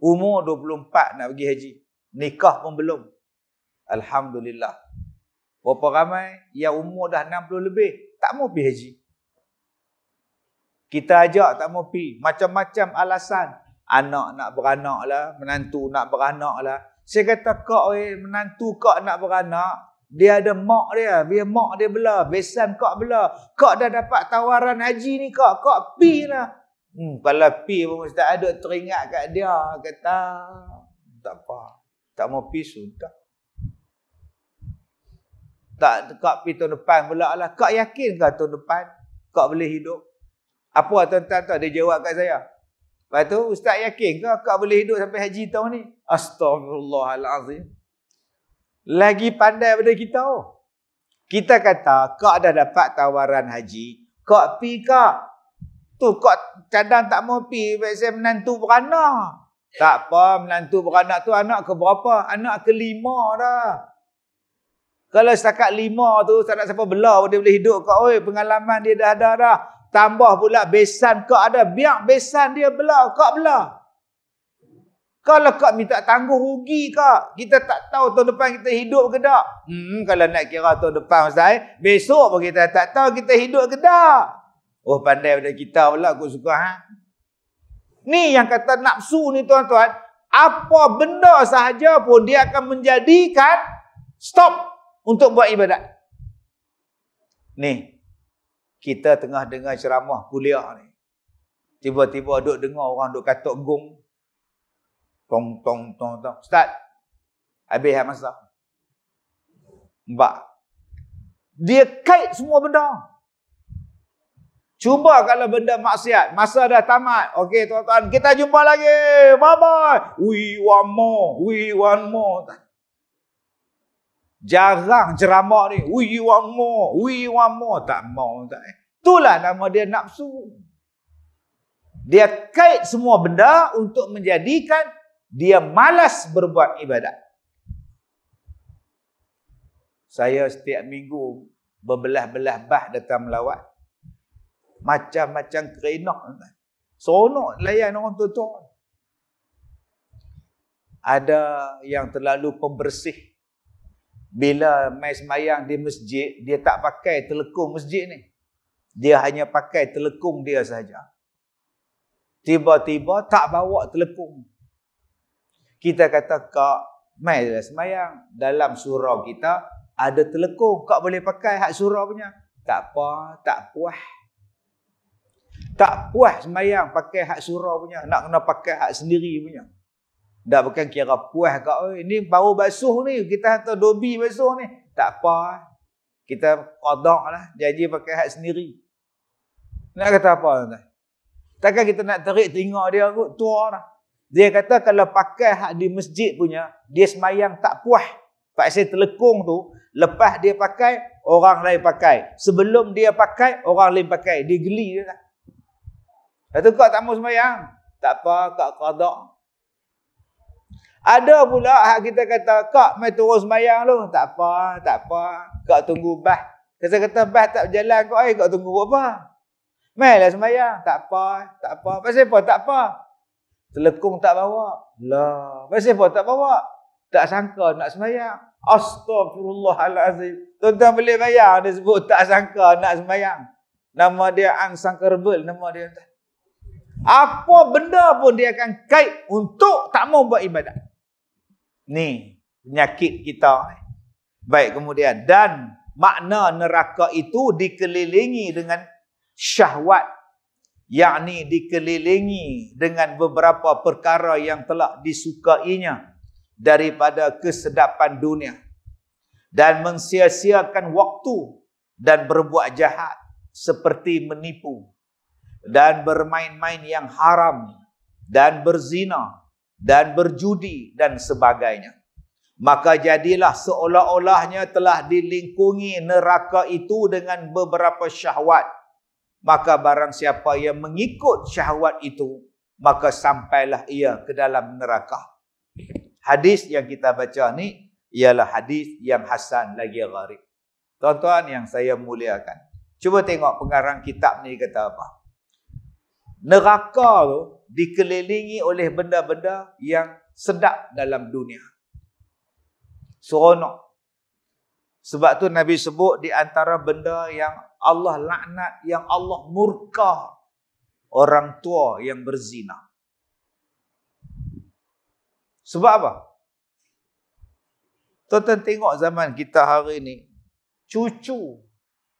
Speaker 1: umur 24 nak pergi haji Nikah pun belum. Alhamdulillah. Berapa ramai yang umur dah 60 lebih, tak mau pergi haji. Kita ajak tak mau pi. Macam-macam alasan. Anak nak beranak lah, menantu nak beranak lah. Saya kata kak, eh, menantu kak nak beranak, dia ada mak dia. Biar mak dia bela. Besan kak bela. Kak dah dapat tawaran haji ni kak. Kak pi lah. Hmm, kalau pi pun mesti ada teringat kat dia. Kata, tak apa tak mau pergi sudah. Tak kau pergi tahun depan pula lah. Kau yakin ke tahun depan kau boleh hidup? Apa lah, tuan-tuan tu ada jawab kat saya. Lepas tu ustaz yakin ke kau boleh hidup sampai haji tahun ni? Astagfirullahalazim. Lagi pandai daripada kita. Oh. Kita kata kau dah dapat tawaran haji. Kau pi kak. Tu kau cadang tak mau pi. Sebab saya menantu beranak. Tak apa, menantu beranak tu anak ke berapa? Anak ke lima dah. Kalau setakat lima tu, tak nak siapa bela dia boleh hidup kau. Oi, pengalaman dia dah ada dah. Tambah pula besan kau ada. Biar besan dia bela, kau bela. Kalau kau minta tangguh rugi kak, kita tak tahu tahun depan kita hidup ke tak. Hmm, kalau nak kira tahun depan Ustaz, eh, besok pun kita tak tahu kita hidup ke tak. Oh, pandai pada kita pula aku suka. Ha? Ni yang kata nafsu ni tuan-tuan. Apa benda sahaja pun dia akan menjadikan stop untuk buat ibadat. Ni. Kita tengah dengar ceramah kuliah ni. Tiba-tiba duk dengar orang duk katuk gong. Tong, tong, tong, tong. Ustaz. Habis masa. Mbak. Dia kait semua benda. Cuba kalau benda maksiat. Masa dah tamat. Okey tuan-tuan. Kita jumpa lagi. Bye-bye. We want more. We want more. Jarang ceramah ni. We want more. We want more. Tak mau. Tak. Itulah nama dia nafsu. Dia kait semua benda untuk menjadikan dia malas berbuat ibadat. Saya setiap minggu berbelah-belah bah datang melawat macam-macam kerenak tuan-tuan. Seronok layan orang tua-tua. Ada yang terlalu pembersih. Bila main semayang di masjid, dia tak pakai telekung masjid ni. Dia hanya pakai telekung dia saja. Tiba-tiba tak bawa telekung. Kita kata, Kak, mainlah semayang. Dalam surau kita ada telekung. Kak boleh pakai hak surau punya. Tak apa, tak puas. Tak puas semayang pakai hak surau punya. Nak kena pakai hak sendiri punya. Dah bukan kira puas kat. Oh, ini baru basuh ni. Kita hantar dobi basuh ni. Tak apa. Kita kodok lah. Jadi pakai hak sendiri. Nak kata apa tuan Takkan kita nak tarik tengok dia kot. Tua lah. Dia kata kalau pakai hak di masjid punya. Dia semayang tak puas. Paksa telekung tu. Lepas dia pakai, orang lain pakai. Sebelum dia pakai, orang lain pakai. Dia geli dia lah. Lepas tu kak tak mau semayang. Tak apa, kak kodok. Ada pula hak kita kata, kak mai turun semayang tu. Tak apa, tak apa. Kak tunggu bah. Kita kata bah tak berjalan kau, eh kak tunggu buat apa? Mai lah semayang. Tak apa, tak apa. Pasal apa? Tak apa. Telekung tak bawa. Lah. Pasal apa? Tak bawa. Tak sangka nak semayang. Astagfirullahalazim. Tuan-tuan boleh bayang dia sebut tak sangka nak semayang. Nama dia Ang Sangkerbel. Nama dia tak. Apa benda pun dia akan kait untuk tak mau buat ibadat. Ni penyakit kita. Baik kemudian dan makna neraka itu dikelilingi dengan syahwat yakni dikelilingi dengan beberapa perkara yang telah disukainya daripada kesedapan dunia dan mensia-siakan waktu dan berbuat jahat seperti menipu dan bermain-main yang haram dan berzina dan berjudi dan sebagainya. Maka jadilah seolah-olahnya telah dilingkungi neraka itu dengan beberapa syahwat. Maka barang siapa yang mengikut syahwat itu, maka sampailah ia ke dalam neraka. Hadis yang kita baca ni ialah hadis yang hasan lagi gharib. Tuan-tuan yang saya muliakan. Cuba tengok pengarang kitab ni kata apa neraka tu dikelilingi oleh benda-benda yang sedap dalam dunia. Seronok. Sebab tu Nabi sebut di antara benda yang Allah laknat, yang Allah murka orang tua yang berzina. Sebab apa? Tonton tengok zaman kita hari ini, cucu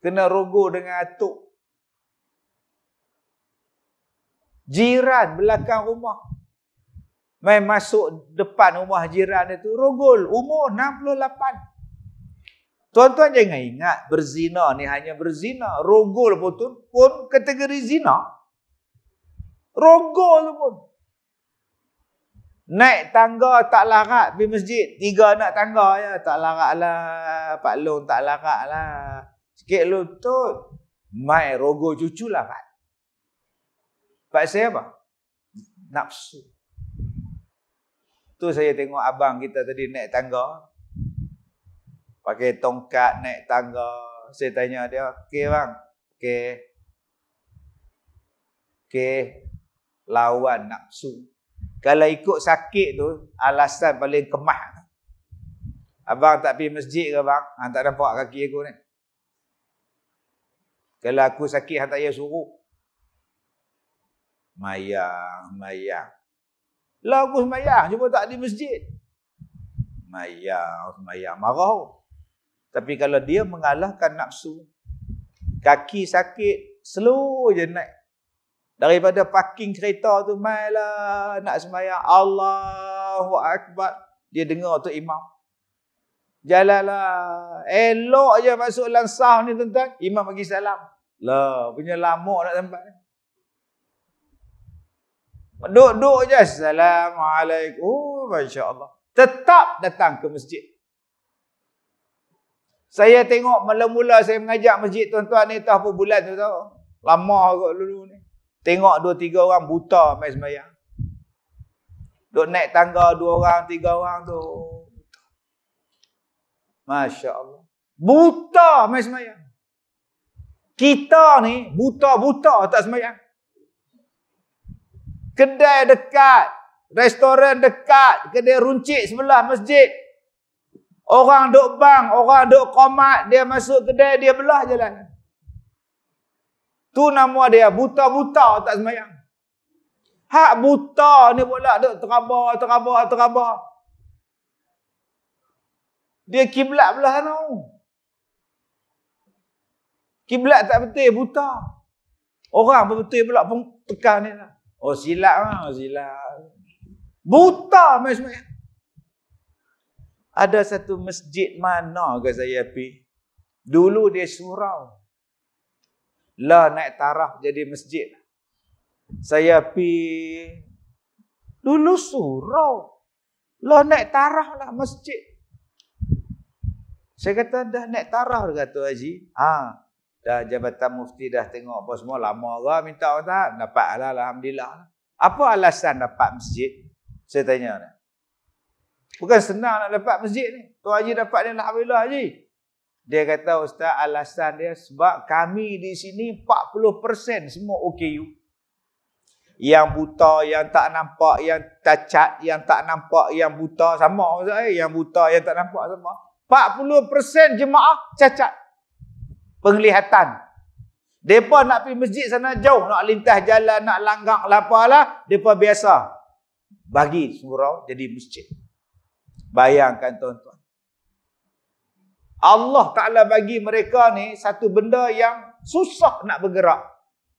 Speaker 1: kena rogo dengan atuk. jiran belakang rumah. mai masuk depan rumah jiran itu rogol umur 68. Tuan-tuan jangan ingat berzina ni hanya berzina. Rogol pun tu pun kategori zina. Rogol pun. Naik tangga tak larat pergi masjid. Tiga anak tangga ya tak larat lah. Pak Long tak larat lah. Sikit lutut. Mai rogol cucu larat. Paksa apa? Nafsu. Tu saya tengok abang kita tadi naik tangga. Pakai tongkat naik tangga. Saya tanya dia, okey bang? Okey. Okey. Lawan nafsu. Kalau ikut sakit tu, alasan paling kemah. Abang tak pergi masjid ke bang? Han tak nampak kaki aku ni. Kalau aku sakit, han tak payah suruh. Mayang, mayang. Lagu aku semayang, cuma tak di masjid. Mayang, mayang. Marah. Tapi kalau dia mengalahkan nafsu, kaki sakit, slow je naik. Daripada parking kereta tu, mailah nak semayang. Allahu Akbar. Dia dengar tu imam. Jalanlah. Elok je masuk langsah ni tuan-tuan. Imam bagi salam. Lah, punya lama nak sampai. Duduk-duk je Assalamualaikum. Oh, Masya Allah. Tetap datang ke masjid. Saya tengok mula-mula saya mengajak masjid tuan-tuan ni tahu bulan tu tahu. Lama kot dulu ni. Tengok dua tiga orang buta main sembahyang. Duk naik tangga dua orang tiga orang tu. Masya Allah. Buta main sembahyang. Kita ni buta-buta tak sembahyang. Kedai dekat, restoran dekat, kedai runcit sebelah masjid. Orang duk bang, orang duk komat, dia masuk kedai, dia belah jalan. Tu nama dia, buta-buta tak semayang. Hak buta ni pula duk terabar, terabar, terabar. Dia kiblat belah tau. Kiblat tak betul, buta. Orang betul pula pun tekan ni lah. Oh silap lah, oh silap. Buta main semua. Ada satu masjid mana ke saya pergi. Dulu dia surau. Lah naik taraf jadi masjid. Saya pergi. Dulu surau. Lah naik taraf lah masjid. Saya kata dah naik taraf kata Haji. Ah, Dah jabatan mufti dah tengok apa semua. Lama lah minta ustaz. Dapat lah Alhamdulillah. Lah. Apa alasan dapat masjid? Saya tanya. Bukan senang nak dapat masjid ni. Tuan Haji dapat ni Alhamdulillah Haji. Dia kata ustaz alasan dia sebab kami di sini 40% semua OKU. Yang buta, yang tak nampak, yang cacat, yang tak nampak, yang buta sama ustaz. Eh. Yang buta, yang tak nampak sama. 40% jemaah cacat penglihatan. Depa nak pergi masjid sana jauh nak lintas jalan nak langgar lapalah, lah depa biasa bagi surau jadi masjid. Bayangkan tuan-tuan. Allah Taala bagi mereka ni satu benda yang susah nak bergerak.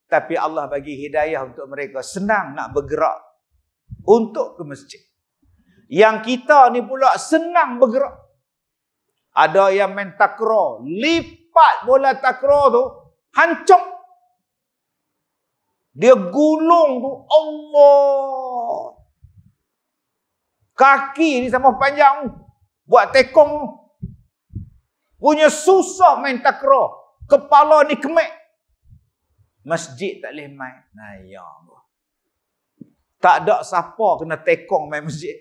Speaker 1: Tapi Allah bagi hidayah untuk mereka senang nak bergerak untuk ke masjid. Yang kita ni pula senang bergerak. Ada yang main lift lipat bola takro tu hancur dia gulung tu Allah kaki ni sama panjang buat tekong punya susah main takro, kepala ni kemek masjid tak boleh main nah ya Allah tak ada siapa kena tekong main masjid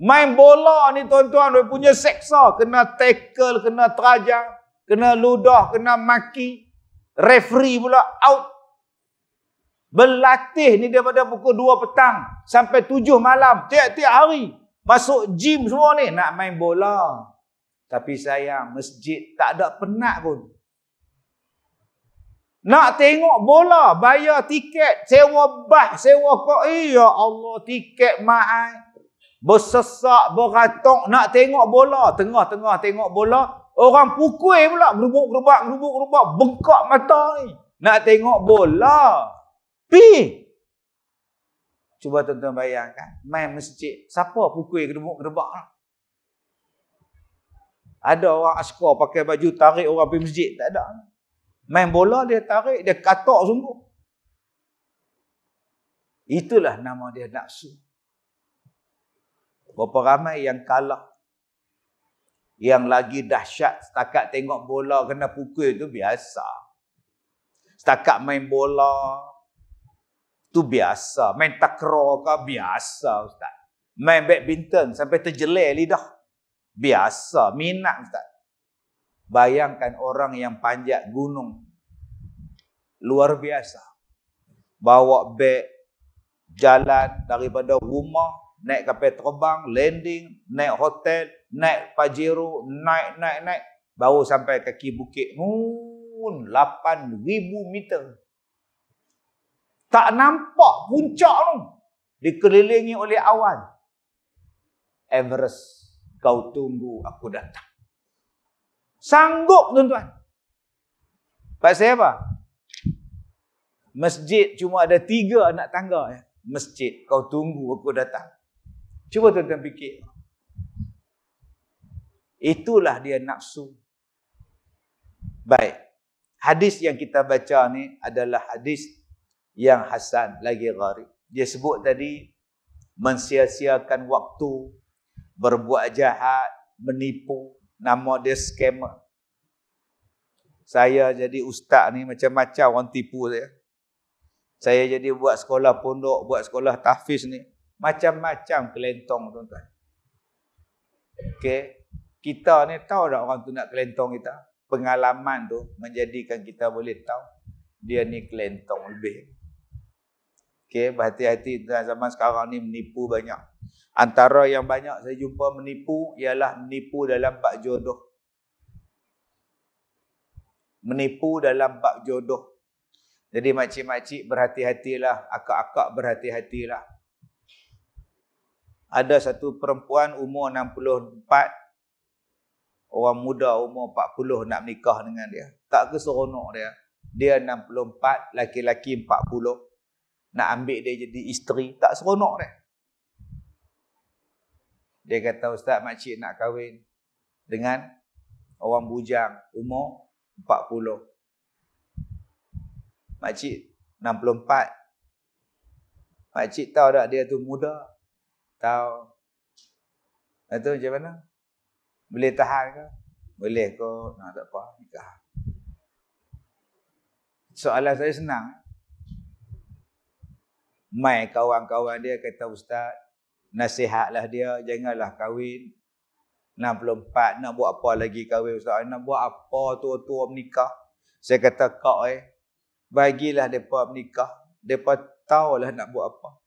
Speaker 1: Main bola ni tuan-tuan dia punya seksa. Kena tackle, kena terajang. Kena ludah, kena maki. Referee pula out. Berlatih ni daripada pukul 2 petang sampai 7 malam. Tiap-tiap hari masuk gym semua ni nak main bola. Tapi sayang masjid tak ada penat pun. Nak tengok bola, bayar tiket, sewa bas, sewa kok. Ya Allah, tiket maaf bersesak, beratok nak tengok bola, tengah-tengah tengok bola, orang pukul pula gerubuk-gerubak, gerubuk-gerubak, bengkak mata ni. Nak tengok bola. Pi. Cuba tuan-tuan bayangkan, main masjid, siapa pukul gerubuk-gerubak? Ada orang askar pakai baju tarik orang pergi masjid, tak ada. Main bola dia tarik, dia katok sungguh. Itulah nama dia nafsu. Berapa ramai yang kalah. Yang lagi dahsyat setakat tengok bola kena pukul itu biasa. Setakat main bola tu biasa. Main takraw ke biasa Ustaz. Main badminton sampai terjelir lidah. Biasa. Minat Ustaz. Bayangkan orang yang panjat gunung. Luar biasa. Bawa beg jalan daripada rumah naik kapal terbang, landing, naik hotel, naik pajero, naik, naik, naik. Baru sampai kaki bukit pun 8,000 meter. Tak nampak puncak tu. Dikelilingi oleh awan. Everest, kau tunggu aku datang. Sanggup tuan-tuan. Pasal apa? Masjid cuma ada tiga anak tangga. Ya. Masjid, kau tunggu aku datang. Cuba tuan-tuan fikir. Itulah dia nafsu. Baik. Hadis yang kita baca ni adalah hadis yang hasan lagi gharib. Dia sebut tadi mensia-siakan waktu, berbuat jahat, menipu, nama dia scammer. Saya jadi ustaz ni macam-macam orang tipu saya. Saya jadi buat sekolah pondok, buat sekolah tahfiz ni. Macam-macam kelentong tuan-tuan. Okey. Kita ni tahu tak orang tu nak kelentong kita? Pengalaman tu menjadikan kita boleh tahu dia ni kelentong lebih. Okay, berhati-hati zaman sekarang ni menipu banyak. Antara yang banyak saya jumpa menipu ialah menipu dalam bab jodoh. Menipu dalam bab jodoh. Jadi makcik-makcik berhati-hatilah, akak-akak berhati-hatilah ada satu perempuan umur 64 orang muda umur 40 nak nikah dengan dia tak ke seronok dia dia 64 laki-laki 40 nak ambil dia jadi isteri tak seronok dia dia kata ustaz makcik nak kahwin dengan orang bujang umur 40 makcik 64 makcik tahu tak dia tu muda tahu Lepas macam mana? Boleh tahan ke? Boleh ke? Nah, tak apa, nikah. Soalan saya senang. Mai kawan-kawan dia kata ustaz, nasihatlah dia janganlah kahwin. 64 nak buat apa lagi kahwin ustaz? Nak buat apa tua-tua menikah? Saya kata kau eh, bagilah depa menikah. Depa tahulah nak buat apa.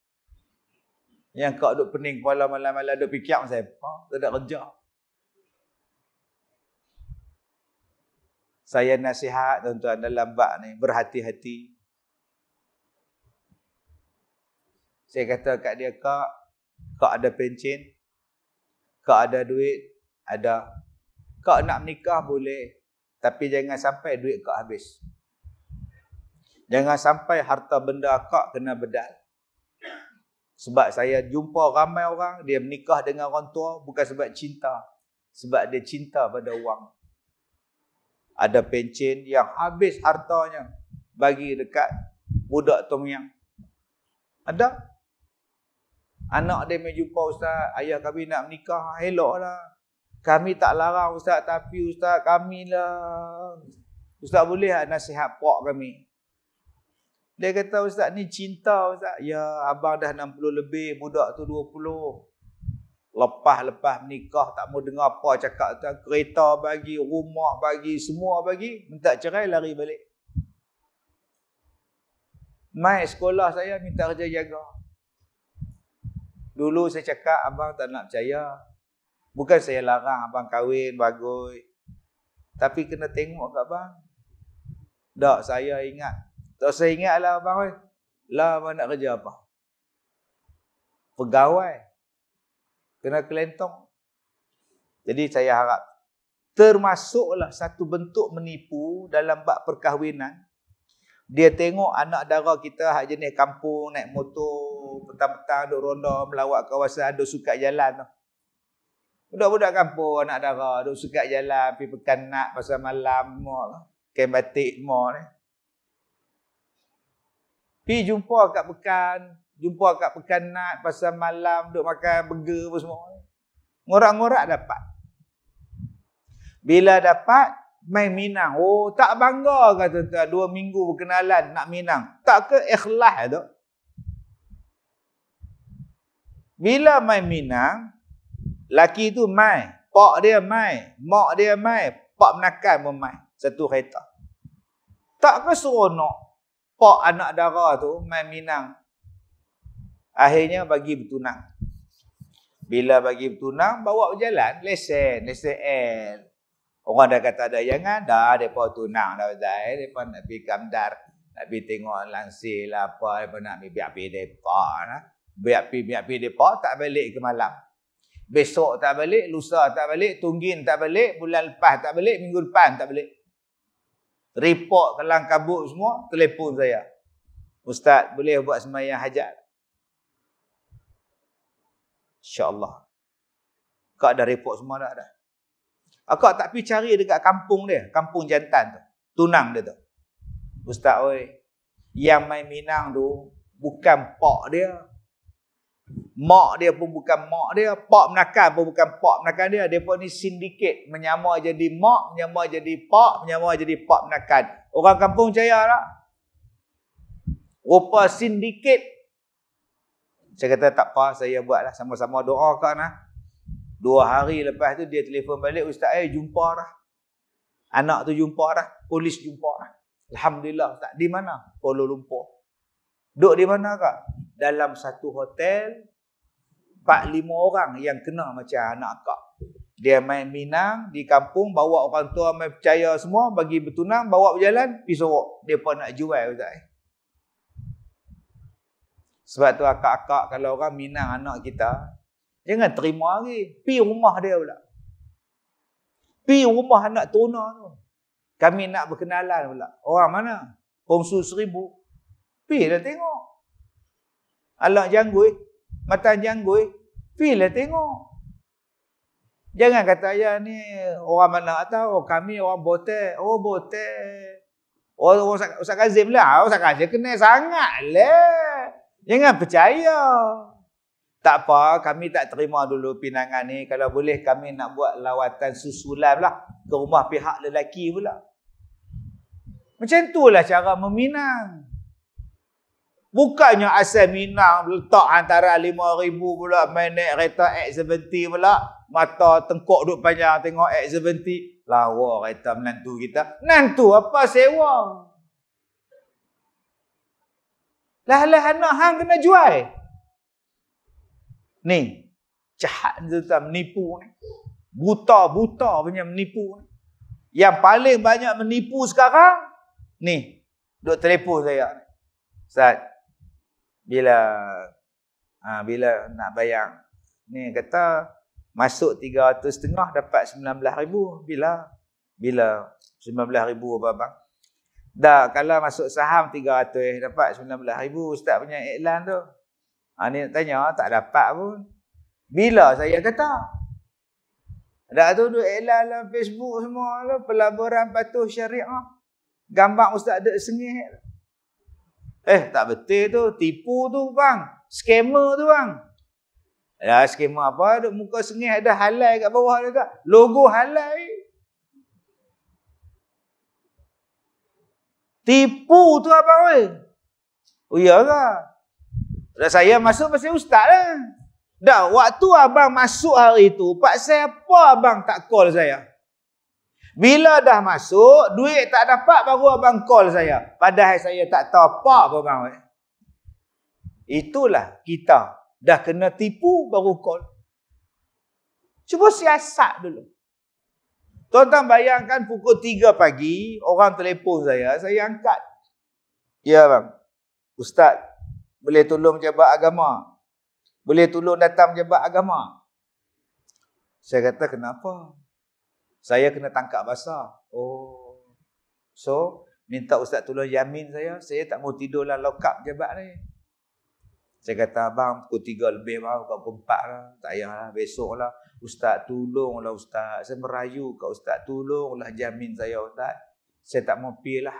Speaker 1: Yang kau duk pening kepala malam-malam duk fikir pasal apa? Tak ada kerja. Saya nasihat tuan-tuan dalam bab ni berhati-hati. Saya kata kat dia kak, kak ada pencin, kak ada duit, ada. Kak nak menikah boleh, tapi jangan sampai duit kak habis. Jangan sampai harta benda kak kena bedal. Sebab saya jumpa ramai orang, dia menikah dengan orang tua bukan sebab cinta. Sebab dia cinta pada wang. Ada pencen yang habis hartanya bagi dekat budak yang Ada. Anak dia main jumpa ustaz, ayah kami nak menikah, lah Kami tak larang ustaz, tapi ustaz kami lah Ustaz boleh nasihat pak kami. Dia kata ustaz ni cinta ustaz. Ya abang dah 60 lebih, budak tu 20. Lepas-lepas nikah tak mau dengar apa cakap tu. Kereta bagi, rumah bagi, semua bagi. Minta cerai lari balik. Mai sekolah saya minta kerja jaga. Dulu saya cakap abang tak nak percaya. Bukan saya larang abang kahwin, bagus. Tapi kena tengok kat abang. Tak, saya ingat tak usah ingatlah abang oi. Lah abang nak kerja apa? Pegawai. Kena kelentong. Jadi saya harap termasuklah satu bentuk menipu dalam bab perkahwinan. Dia tengok anak dara kita hak jenis kampung naik motor, petang-petang duk ronda melawat kawasan duk suka jalan Budak-budak kampung anak dara duk suka jalan pergi pekan nak pasal malam mall, kem batik mall Pi jumpa kat pekan, jumpa kat pekan nak pasal malam duk makan burger apa semua. Ngorak-ngorak dapat. Bila dapat main minang. Oh, tak bangga kata tuan dua minggu berkenalan nak minang. Tak ke ikhlas tu? Bila mai minang, laki tu mai, pak dia mai, mak dia mai, pak menakan pun mai, satu kereta. Tak ke seronok? pak anak dara tu main minang. Akhirnya bagi bertunang. Bila bagi bertunang, bawa berjalan. Lesen, lesen Orang dah kata ada yang ada, mereka tunang dah Ustaz. Mereka nak pergi kamdar, nak pergi tengok langsir lah apa. Mereka nak pergi biar pergi mereka. Biar lah. biar pergi mereka, tak balik ke malam. Besok tak balik, lusa tak balik, tunggin tak balik, bulan lepas tak balik, minggu depan tak balik report kelang kabut semua, telefon saya. Ustaz, boleh buat semayang hajat? InsyaAllah. Kak dah report semua dah dah. Akak tak pergi cari dekat kampung dia, kampung jantan tu. Tunang dia tu. Ustaz, oi, yang main minang tu, bukan pak dia, mak dia pun bukan mak dia, pak menakan pun bukan pak menakan dia. Dia pun ni sindiket menyama jadi mak, menyama jadi pak, menyama jadi pak menakan. Orang kampung percaya tak? Rupa sindiket. Saya kata tak apa, saya buatlah sama-sama doa kan lah. Dua hari lepas tu dia telefon balik, Ustaz eh jumpa lah. Anak tu jumpa lah, polis jumpa lah. Alhamdulillah tak di mana? Kuala Lumpur. Duduk di mana kak? Dalam satu hotel empat lima orang yang kena macam anak kak. Dia main minang di kampung, bawa orang tua main percaya semua, bagi bertunang, bawa berjalan, pergi sorok. Dia pun nak jual Ustaz. Sebab tu akak-akak kalau orang minang anak kita, jangan terima lagi. Pi rumah dia pula. Pi rumah anak tuna tu. Kami nak berkenalan pula. Orang mana? Pongsu seribu. Pi dah tengok. Alak janggui mata janggui eh. feel lah tengok jangan kata ya ni orang mana atau oh, kami orang botel oh botel Oh, orang Ustaz Kazim lah. Ah, Ustaz Kazim kena sangat le. Lah. Jangan percaya. Tak apa, kami tak terima dulu pinangan ni. Kalau boleh, kami nak buat lawatan susulan lah. Ke rumah pihak lelaki pula. Macam itulah cara meminang. Bukannya asal minang letak antara lima ribu pula main naik kereta X70 pula. Mata tengkok duduk panjang tengok X70. Lawa kereta menantu kita. menantu apa sewa? Lah-lah anak hang kena jual. Ni. Jahat ni tuan menipu ni. Buta-buta punya menipu Yang paling banyak menipu sekarang. Ni. duduk telefon saya. Ustaz bila ha, bila nak bayar ni kata masuk 300 setengah dapat ribu. bila bila ribu apa bang dah kalau masuk saham 300 dapat ribu. ustaz punya iklan tu ha, ni nak tanya tak dapat pun bila saya kata dah tu duk iklan lah Facebook semua lah pelaburan patuh syariah gambar ustaz ada sengih Eh tak betul tu, tipu tu bang. skema tu bang. Ya skema apa ada muka sengih ada halal kat bawah dia kat. Logo halal. Tipu tu apa oi? Oh ya ke? Dah saya masuk pasal ustaz lah. Dah waktu abang masuk hari tu, pasal apa abang tak call saya? Bila dah masuk, duit tak dapat baru abang call saya. Padahal saya tak tahu apa pun bang. Itulah kita. Dah kena tipu baru call. Cuba siasat dulu. Tuan-tuan bayangkan pukul 3 pagi, orang telefon saya, saya angkat. Ya bang, ustaz boleh tolong jabat agama. Boleh tolong datang jabat agama. Saya kata kenapa? saya kena tangkap basah. Oh. So, minta ustaz tolong yamin saya. Saya tak mau tidur lah lokap jabat ni. Saya kata, abang pukul tiga lebih bang, pukul empat lah. Tak payahlah, besok lah. Ustaz tolong lah ustaz. Saya merayu kat ustaz tolong lah jamin saya ustaz. Saya tak mau pergi lah.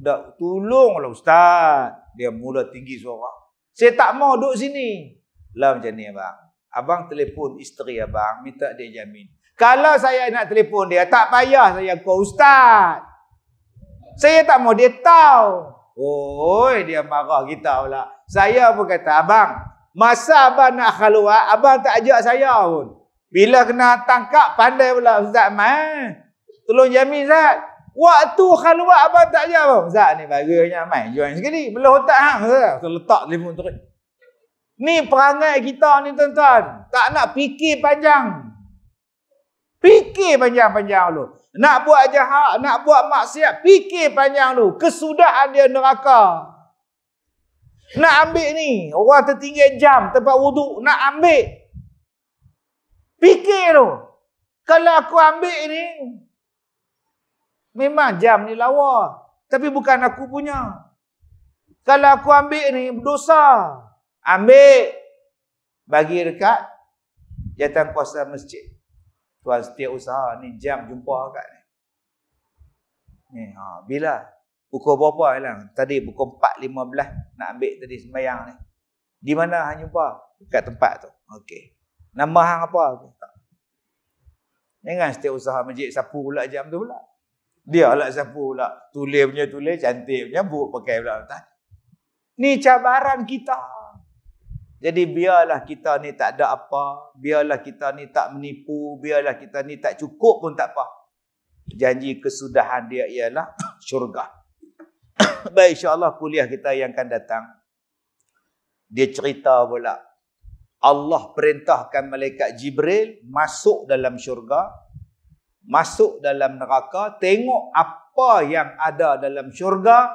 Speaker 1: Tak, lah ustaz. Dia mula tinggi suara. Saya tak mau duduk sini. Lah macam ni abang. Abang telefon isteri abang, minta dia jamin. Kalau saya nak telefon dia, tak payah saya kau ustaz. Saya tak mau dia tahu. Oi, oh, dia marah kita pula. Saya pun kata, abang, masa abang nak keluar, abang tak ajak saya pun. Bila kena tangkap, pandai pula ustaz main. Tolong jami ustaz. Waktu keluar abang tak ajak pun. Ustaz ni bagusnya main Join sekali. Belah otak hang. Letak telefon terus. Ni perangai kita ni tuan-tuan. Tak nak fikir panjang. Fikir panjang-panjang dulu. Nak buat jahat, nak buat maksiat, fikir panjang dulu. Kesudahan dia neraka. Nak ambil ni, orang tertinggal jam tempat wuduk, nak ambil. Fikir dulu. Kalau aku ambil ni, memang jam ni lawa. Tapi bukan aku punya. Kalau aku ambil ni, berdosa. Ambil. Bagi dekat jatuh kuasa masjid. Tuan setiap usaha ni jam jumpa kat ni. Ni ha bila pukul berapa hilang? Tadi pukul 4.15 nak ambil tadi sembahyang ni. Di mana hang jumpa? Dekat tempat tu. Okey. Nama hang apa? Tak. Jangan setiap usaha masjid sapu pula jam tu pula. Dia lah sapu pula. Tulis punya tulis, cantik punya buk pakai pula. Ni cabaran kita. Jadi biarlah kita ni tak ada apa, biarlah kita ni tak menipu, biarlah kita ni tak cukup pun tak apa. Janji kesudahan dia ialah syurga. Baik insya-Allah kuliah kita yang akan datang dia cerita pula Allah perintahkan malaikat Jibril masuk dalam syurga, masuk dalam neraka, tengok apa yang ada dalam syurga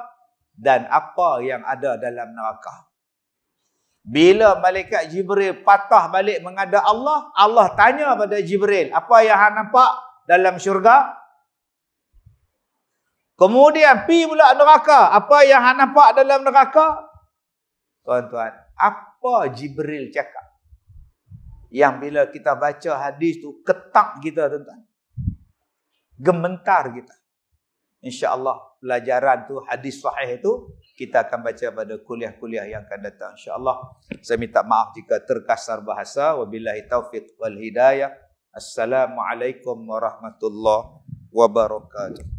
Speaker 1: dan apa yang ada dalam neraka. Bila malaikat Jibril patah balik mengada Allah, Allah tanya pada Jibril, apa yang hang nampak dalam syurga? Kemudian pi pula neraka, apa yang hang nampak dalam neraka? Tuan-tuan, apa Jibril cakap? Yang bila kita baca hadis tu ketak kita tuan-tuan. Gementar kita. Insya-Allah pelajaran tu hadis sahih itu kita akan baca pada kuliah-kuliah yang akan datang insyaallah saya minta maaf jika terkasar bahasa wabillahi taufik wal hidayah assalamualaikum warahmatullahi wabarakatuh